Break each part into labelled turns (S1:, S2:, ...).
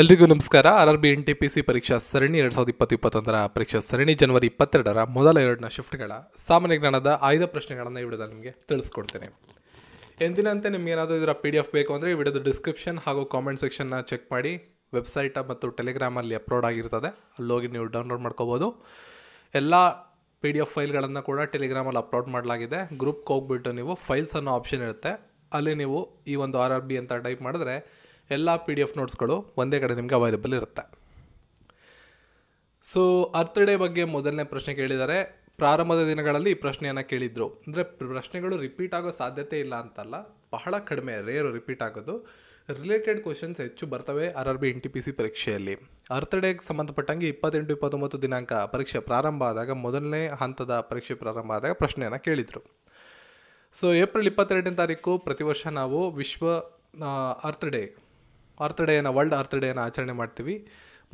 S1: ಎಲ್ರಿಗೂ ನಮಸ್ಕಾರ R R B N T P C ಪರೀಕ್ಷಾ ಸರಣಿ ಎರಡು ಸಾವಿರದ ಇಪ್ಪತ್ತು ಇಪ್ಪತ್ತೊಂದರ ಪರೀಕ್ಷಾ ಸರಣಿ ಜನವರಿ ಇಪ್ಪತ್ತೆರಡರ ಮೊದಲ ಎರಡನ ಶಿಫ್ಟ್ಗಳ ಸಾಮಾನ್ಯ ಜ್ಞಾನದ ಆಯ್ದ ಪ್ರಶ್ನೆಗಳನ್ನು ಈ ವಿಡಿಯೋದಲ್ಲಿ ನಿಮಗೆ ತಿಳಿಸ್ಕೊಡ್ತೇನೆ ಎಂದಿನಂತೆ ನಿಮಗೇನಾದರೂ ಇದರ ಪಿ ಡಿ ಎಫ್ ಬೇಕು ಅಂದರೆ ಈ ವಿಡಿಯೋದ ಡಿಸ್ಕ್ರಿಪ್ಷನ್ ಹಾಗೂ ಕಾಮೆಂಟ್ ಸೆಕ್ಷನ್ನ ಚೆಕ್ ಮಾಡಿ ವೆಬ್ಸೈಟ್ ಮತ್ತು ಟೆಲಿಗ್ರಾಮಲ್ಲಿ ಅಪ್ಲೋಡ್ ಆಗಿರ್ತದೆ ಅಲ್ಲೋಗಿ ನೀವು ಡೌನ್ಲೋಡ್ ಮಾಡ್ಕೋಬೋದು ಎಲ್ಲ ಪಿ ಡಿ ಎಫ್ ಫೈಲ್ಗಳನ್ನು ಕೂಡ ಟೆಲಿಗ್ರಾಮಲ್ಲಿ ಅಪ್ಲೋಡ್ ಮಾಡಲಾಗಿದೆ ಗ್ರೂಪ್ಗೆ ಹೋಗ್ಬಿಟ್ಟು ನೀವು ಫೈಲ್ಸ್ ಅನ್ನೋ ಆಪ್ಷನ್ ಇರುತ್ತೆ ಅಲ್ಲಿ ನೀವು ಈ ಒಂದು ಆರ್ ಆರ್ ಬಿ ಅಂತ ಟೈಪ್ ಮಾಡಿದ್ರೆ ಎಲ್ಲ ಪಿ ಡಿ ಎಫ್ ನೋಟ್ಸ್ಗಳು ಒಂದೇ ಕಡೆ ನಿಮಗೆ ಅವೈಲೇಬಲ್ ಇರುತ್ತೆ ಸೊ ಅರ್ತ್ ಡೇ ಬಗ್ಗೆ ಮೊದಲನೇ ಪ್ರಶ್ನೆ ಕೇಳಿದರೆ ಪ್ರಾರಂಭದ ದಿನಗಳಲ್ಲಿ ಈ ಪ್ರಶ್ನೆಯನ್ನು ಕೇಳಿದರು ಅಂದರೆ ಪ್ರಶ್ನೆಗಳು ರಿಪೀಟ್ ಆಗೋ ಸಾಧ್ಯತೆ ಇಲ್ಲ ಅಂತಲ್ಲ ಬಹಳ ಕಡಿಮೆ ರೇರು ರಿಪೀಟ್ ಆಗೋದು ರಿಲೇಟೆಡ್ ಕ್ವಶನ್ಸ್ ಹೆಚ್ಚು ಬರ್ತವೆ R R B N T P C ಪರೀಕ್ಷೆಯಲ್ಲಿ ಅರ್ತ್ ಡೇಗೆ ಸಂಬಂಧಪಟ್ಟಂಗೆ ಇಪ್ಪತ್ತೆಂಟು ಇಪ್ಪತ್ತೊಂಬತ್ತು ದಿನಾಂಕ ಪರೀಕ್ಷೆ ಪ್ರಾರಂಭ ಆದಾಗ ಮೊದಲನೇ ಹಂತದ ಪರೀಕ್ಷೆ ಪ್ರಾರಂಭ ಆದಾಗ ಪ್ರಶ್ನೆಯನ್ನು ಕೇಳಿದರು ಸೊ ಏಪ್ರಿಲ್ ಇಪ್ಪತ್ತೆರಡನೇ ತಾರೀಕು ಪ್ರತಿ ವರ್ಷ ನಾವು ವಿಶ್ವ ಅರ್ತ್ ಡೇ ಡೇನ ವರ್ಲ್ಡ್ ಅರ್ಥಡೇನ ಆಚರಣೆ ಮಾಡ್ತೀವಿ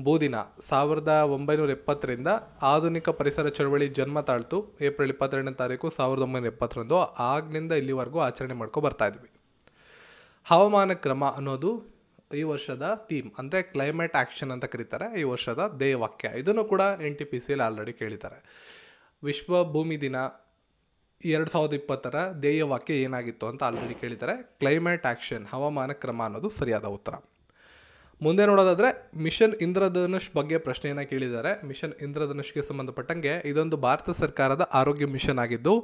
S1: ಬೂದಿನ ಸಾವಿರದ ಒಂಬೈನೂರ ಎಪ್ಪತ್ತರಿಂದ ಆಧುನಿಕ ಪರಿಸರ ಚಳವಳಿ ಜನ್ಮ ತಾಳ್ತು ಏಪ್ರಿಲ್ ಇಪ್ಪತ್ತೆರಡನೇ ತಾರೀಕು ಸಾವಿರದ ಒಂಬೈನೂರ ಎಪ್ಪತ್ತರಂದು ಆಗಿನಿಂದ ಇಲ್ಲಿವರೆಗೂ ಆಚರಣೆ ಮಾಡ್ಕೊ ಬರ್ತಾ ಇದ್ವಿ ಹವಾಮಾನ ಕ್ರಮ ಅನ್ನೋದು ಈ ವರ್ಷದ ಥೀಮ್ ಅಂದರೆ ಕ್ಲೈಮೇಟ್ ಆ್ಯಕ್ಷನ್ ಅಂತ ಕರೀತಾರೆ ಈ ವರ್ಷದ ದೇಹವಾಕ್ಯ ಇದನ್ನು ಕೂಡ ಎನ್ ಟಿ ಪಿ ಸಿಯಲ್ಲಿ ಆಲ್ರೆಡಿ ಕೇಳಿದ್ದಾರೆ ವಿಶ್ವ ಭೂಮಿ ದಿನ ಎರಡು ಸಾವಿರದ ಇಪ್ಪತ್ತರ ಧ್ಯೇಯವಾಕ್ಯ ಏನಾಗಿತ್ತು ಅಂತ ಆಲ್ರೆಡಿ ಕೇಳಿದ್ದಾರೆ ಕ್ಲೈಮೇಟ್ ಆ್ಯಕ್ಷನ್ ಹವಾಮಾನ ಕ್ರಮ ಅನ್ನೋದು ಸರಿಯಾದ ಉತ್ತರ ಮುಂದೆ ನೋಡೋದಾದರೆ ಮಿಷನ್ ಇಂದ್ರಧನುಷ್ ಬಗ್ಗೆ ಪ್ರಶ್ನೆಯನ್ನು ಕೇಳಿದ್ದಾರೆ ಮಿಷನ್ ಇಂದ್ರಧನುಷ್ಗೆ ಸಂಬಂಧಪಟ್ಟಂಗೆ ಇದೊಂದು ಭಾರತ ಸರ್ಕಾರದ ಆರೋಗ್ಯ ಮಿಷನ್ ಆಗಿದ್ದು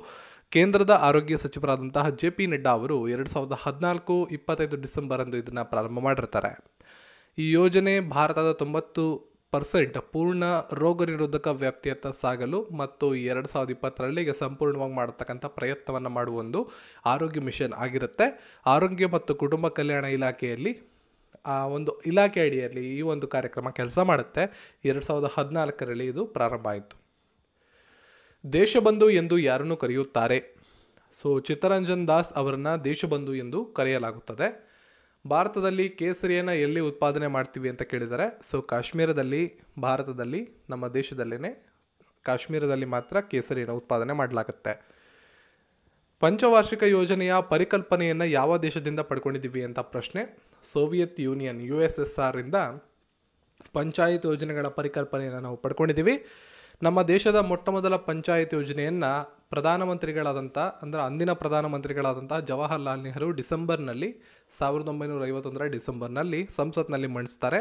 S1: ಕೇಂದ್ರದ ಆರೋಗ್ಯ ಸಚಿವರಾದಂತಹ ಜೆ ಪಿ ನಡ್ಡಾ ಅವರು ಎರಡು ಸಾವಿರದ ಹದಿನಾಲ್ಕು ಇಪ್ಪತ್ತೈದು ಡಿಸೆಂಬರ್ ಅಂದು ಇದನ್ನು ಪ್ರಾರಂಭ ಮಾಡಿರ್ತಾರೆ ಈ ಯೋಜನೆ ಭಾರತದ ತೊಂಬತ್ತು ಪರ್ಸೆಂಟ್ ಪೂರ್ಣ ರೋಗ ನಿರೋಧಕ ವ್ಯಾಪ್ತಿಯತ್ತ ಸಾಗಲು ಮತ್ತು ಎರಡು ಸಾವಿರದ ಇಪ್ಪತ್ತರಲ್ಲಿ ಈಗ ಸಂಪೂರ್ಣವಾಗಿ ಮಾಡತಕ್ಕಂಥ ಪ್ರಯತ್ನವನ್ನು ಮಾಡುವ ಒಂದು ಆರೋಗ್ಯ ಮಿಷನ್ ಆಗಿರುತ್ತೆ ಆರೋಗ್ಯ ಮತ್ತು ಕುಟುಂಬ ಕಲ್ಯಾಣ ಇಲಾಖೆಯಲ್ಲಿ ಆ ಒಂದು ಇಲಾಖೆ ಅಡಿಯಲ್ಲಿ ಈ ಒಂದು ಕಾರ್ಯಕ್ರಮ ಕೆಲಸ ಮಾಡುತ್ತೆ ಎರಡು ಸಾವಿರದ ಹದಿನಾಲ್ಕರಲ್ಲಿ ಇದು ಪ್ರಾರಂಭ ಆಯಿತು ದೇಶಬಂಧು ಎಂದು ಯಾರನ್ನು ಕರೆಯುತ್ತಾರೆ ಸೊ ಚಿತ್ತರಂಜನ್ ದಾಸ್ ಅವರನ್ನು ದೇಶಬಂಧು ಎಂದು ಕರೆಯಲಾಗುತ್ತದೆ ಭಾರತದಲ್ಲಿ ಕೇಸರಿಯನ್ನು ಎಲ್ಲಿ ಉತ್ಪಾದನೆ ಮಾಡ್ತೀವಿ ಅಂತ ಕೇಳಿದರೆ ಸೊ ಕಾಶ್ಮೀರದಲ್ಲಿ ಭಾರತದಲ್ಲಿ ನಮ್ಮ ದೇಶದಲ್ಲೇ ಕಾಶ್ಮೀರದಲ್ಲಿ ಮಾತ್ರ ಕೇಸರಿಯನ್ನು ಉತ್ಪಾದನೆ ಮಾಡಲಾಗುತ್ತೆ ಪಂಚವಾರ್ಷಿಕ ಯೋಜನೆಯ ಪರಿಕಲ್ಪನೆಯನ್ನು ಯಾವ ದೇಶದಿಂದ ಪಡ್ಕೊಂಡಿದ್ದೀವಿ ಅಂತ ಪ್ರಶ್ನೆ Soviet Union U S S ಇಂದ ಪಂಚಾಯತ್ ಯೋಜನೆಗಳ ಪರಿಕಲ್ಪನೆಯನ್ನು ನಾವು ಪಡ್ಕೊಂಡಿದ್ದೀವಿ ನಮ್ಮ ದೇಶದ ಮೊಟ್ಟಮೊದಲ ಪಂಚಾಯತ್ ಯೋಜನೆಯನ್ನು ಪ್ರಧಾನಮಂತ್ರಿಗಳಾದಂಥ ಅಂದರೆ ಅಂದಿನ ಪ್ರಧಾನಮಂತ್ರಿಗಳಾದಂಥ ಜವಾಹರ್ಲಾಲ್ ನೆಹರು ಡಿಸೆಂಬರ್ನಲ್ಲಿ ಸಾವಿರದ ಒಂಬೈನೂರ ಐವತ್ತೊಂದರ ಡಿಸೆಂಬರ್ನಲ್ಲಿ ಸಂಸತ್ನಲ್ಲಿ ಮಂಡಿಸ್ತಾರೆ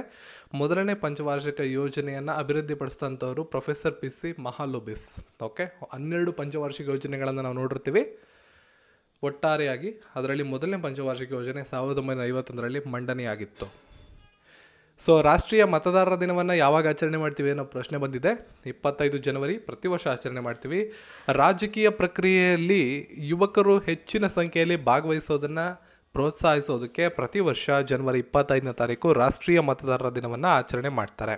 S1: ಮೊದಲನೇ ಪಂಚವಾರ್ಷಿಕ ಯೋಜನೆಯನ್ನು ಅಭಿವೃದ್ಧಿಪಡಿಸಿದಂಥವರು professor P C Mahalanobis okay ಹನ್ನೆರಡು ಪಂಚವಾರ್ಷಿಕ ಯೋಜನೆಗಳನ್ನು ನಾವು ನೋಡಿರ್ತೀವಿ ಒಟ್ಟಾರೆಯಾಗಿ ಅದರಲ್ಲಿ ಮೊದಲನೇ ಪಂಚವಾರ್ಷಿಕ ಯೋಜನೆ ಸಾವಿರದ ಒಂಬೈನೂರ ಐವತ್ತೊಂದರಲ್ಲಿ ಮಂಡನೆಯಾಗಿತ್ತು ಸೊ ರಾಷ್ಟ್ರೀಯ ಮತದಾರರ ದಿನವನ್ನು ಯಾವಾಗ ಆಚರಣೆ ಮಾಡ್ತೀವಿ ಅನ್ನೋ ಪ್ರಶ್ನೆ ಬಂದಿದೆ ಇಪ್ಪತ್ತೈದು ಜನವರಿ ಪ್ರತಿ ವರ್ಷ ಆಚರಣೆ ಮಾಡ್ತೀವಿ ರಾಜಕೀಯ ಪ್ರಕ್ರಿಯೆಯಲ್ಲಿ ಯುವಕರು ಹೆಚ್ಚಿನ ಸಂಖ್ಯೆಯಲ್ಲಿ ಭಾಗವಹಿಸೋದನ್ನು ಪ್ರೋತ್ಸಾಹಿಸೋದಕ್ಕೆ ಪ್ರತಿ ವರ್ಷ ಜನವರಿ ಇಪ್ಪತ್ತೈದನೇ ತಾರೀಕು ರಾಷ್ಟ್ರೀಯ ಮತದಾರರ ದಿನವನ್ನು ಆಚರಣೆ ಮಾಡ್ತಾರೆ